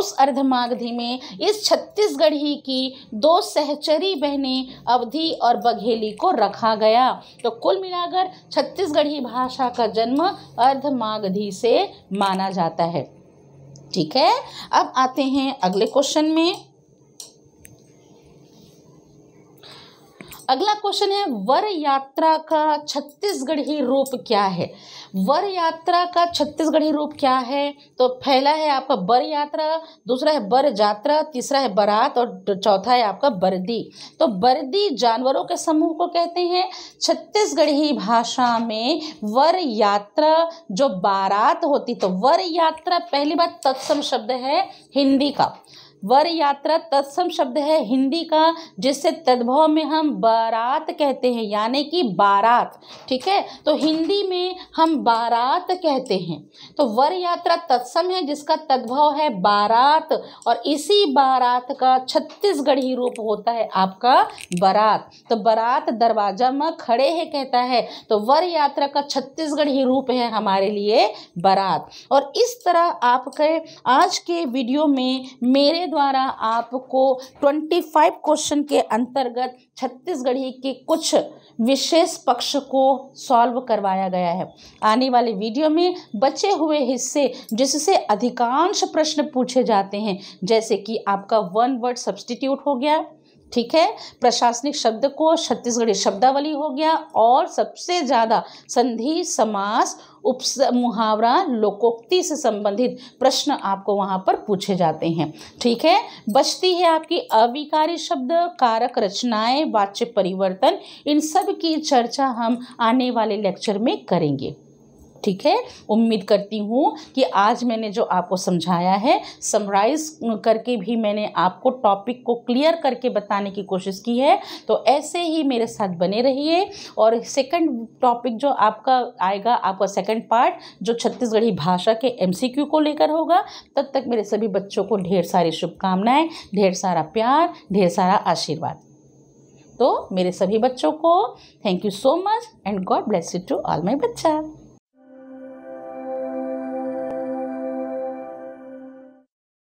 उस अर्धमागधी में इस छत्तीसगढ़ ही की दो सहचरी बहनें अवधि और बघेली को रखा गया तो कुल मिलाकर छत्तीसगढ़ी भाषा का जन्म अर्धमागधी से माना जाता है ठीक है अब आते हैं अगले क्वेश्चन में अगला क्वेश्चन है वर यात्रा का छत्तीसगढ़ी रूप क्या है वर यात्रा का छत्तीसगढ़ी रूप क्या है तो पहला है आपका बर यात्रा दूसरा है बर यात्रा तीसरा है बरात और चौथा है आपका बर्दी तो बर्दी जानवरों के समूह को कहते हैं छत्तीसगढ़ी भाषा में वर यात्रा जो बारात होती तो वर यात्रा पहली बार तत्सम शब्द है हिंदी का वर यात्रा तत्सम शब्द है हिंदी का जिससे तद्भव में हम बारात कहते हैं यानी कि बारात ठीक है तो हिंदी में हम बारात कहते हैं तो वर यात्रा तत्सम है जिसका तद्भव है बारात और इसी बारात का छत्तीसगढ़ी रूप होता है आपका बारात तो बारात दरवाजा में खड़े है कहता है तो वर यात्रा का छत्तीसगढ़ी रूप है हमारे लिए बारात और इस तरह आपके आज के वीडियो में मेरे द्वारा आपको 25 क्वेश्चन के अंतर्गत छत्तीसगढ़ी के कुछ विशेष पक्ष को सॉल्व करवाया गया है आने वाले वीडियो में बचे हुए हिस्से जिससे अधिकांश प्रश्न पूछे जाते हैं जैसे कि आपका वन वर्ड सब्सटीट्यूट हो गया ठीक है प्रशासनिक शब्द को छत्तीसगढ़ी शब्दावली हो गया और सबसे ज़्यादा संधि समास उप मुहावरा लोकोक्ति से संबंधित प्रश्न आपको वहाँ पर पूछे जाते हैं ठीक है बचती है आपकी अविकारी शब्द कारक रचनाएं वाच्य परिवर्तन इन सब की चर्चा हम आने वाले लेक्चर में करेंगे ठीक है उम्मीद करती हूँ कि आज मैंने जो आपको समझाया है समराइज करके भी मैंने आपको टॉपिक को क्लियर करके बताने की कोशिश की है तो ऐसे ही मेरे साथ बने रहिए और सेकंड टॉपिक जो आपका आएगा आपका सेकंड पार्ट जो छत्तीसगढ़ी भाषा के एमसीक्यू को लेकर होगा तब तक मेरे सभी बच्चों को ढेर सारी शुभकामनाएँ ढेर सारा प्यार ढेर सारा आशीर्वाद तो मेरे सभी बच्चों को thank you so much and God bless you to all my बच्चा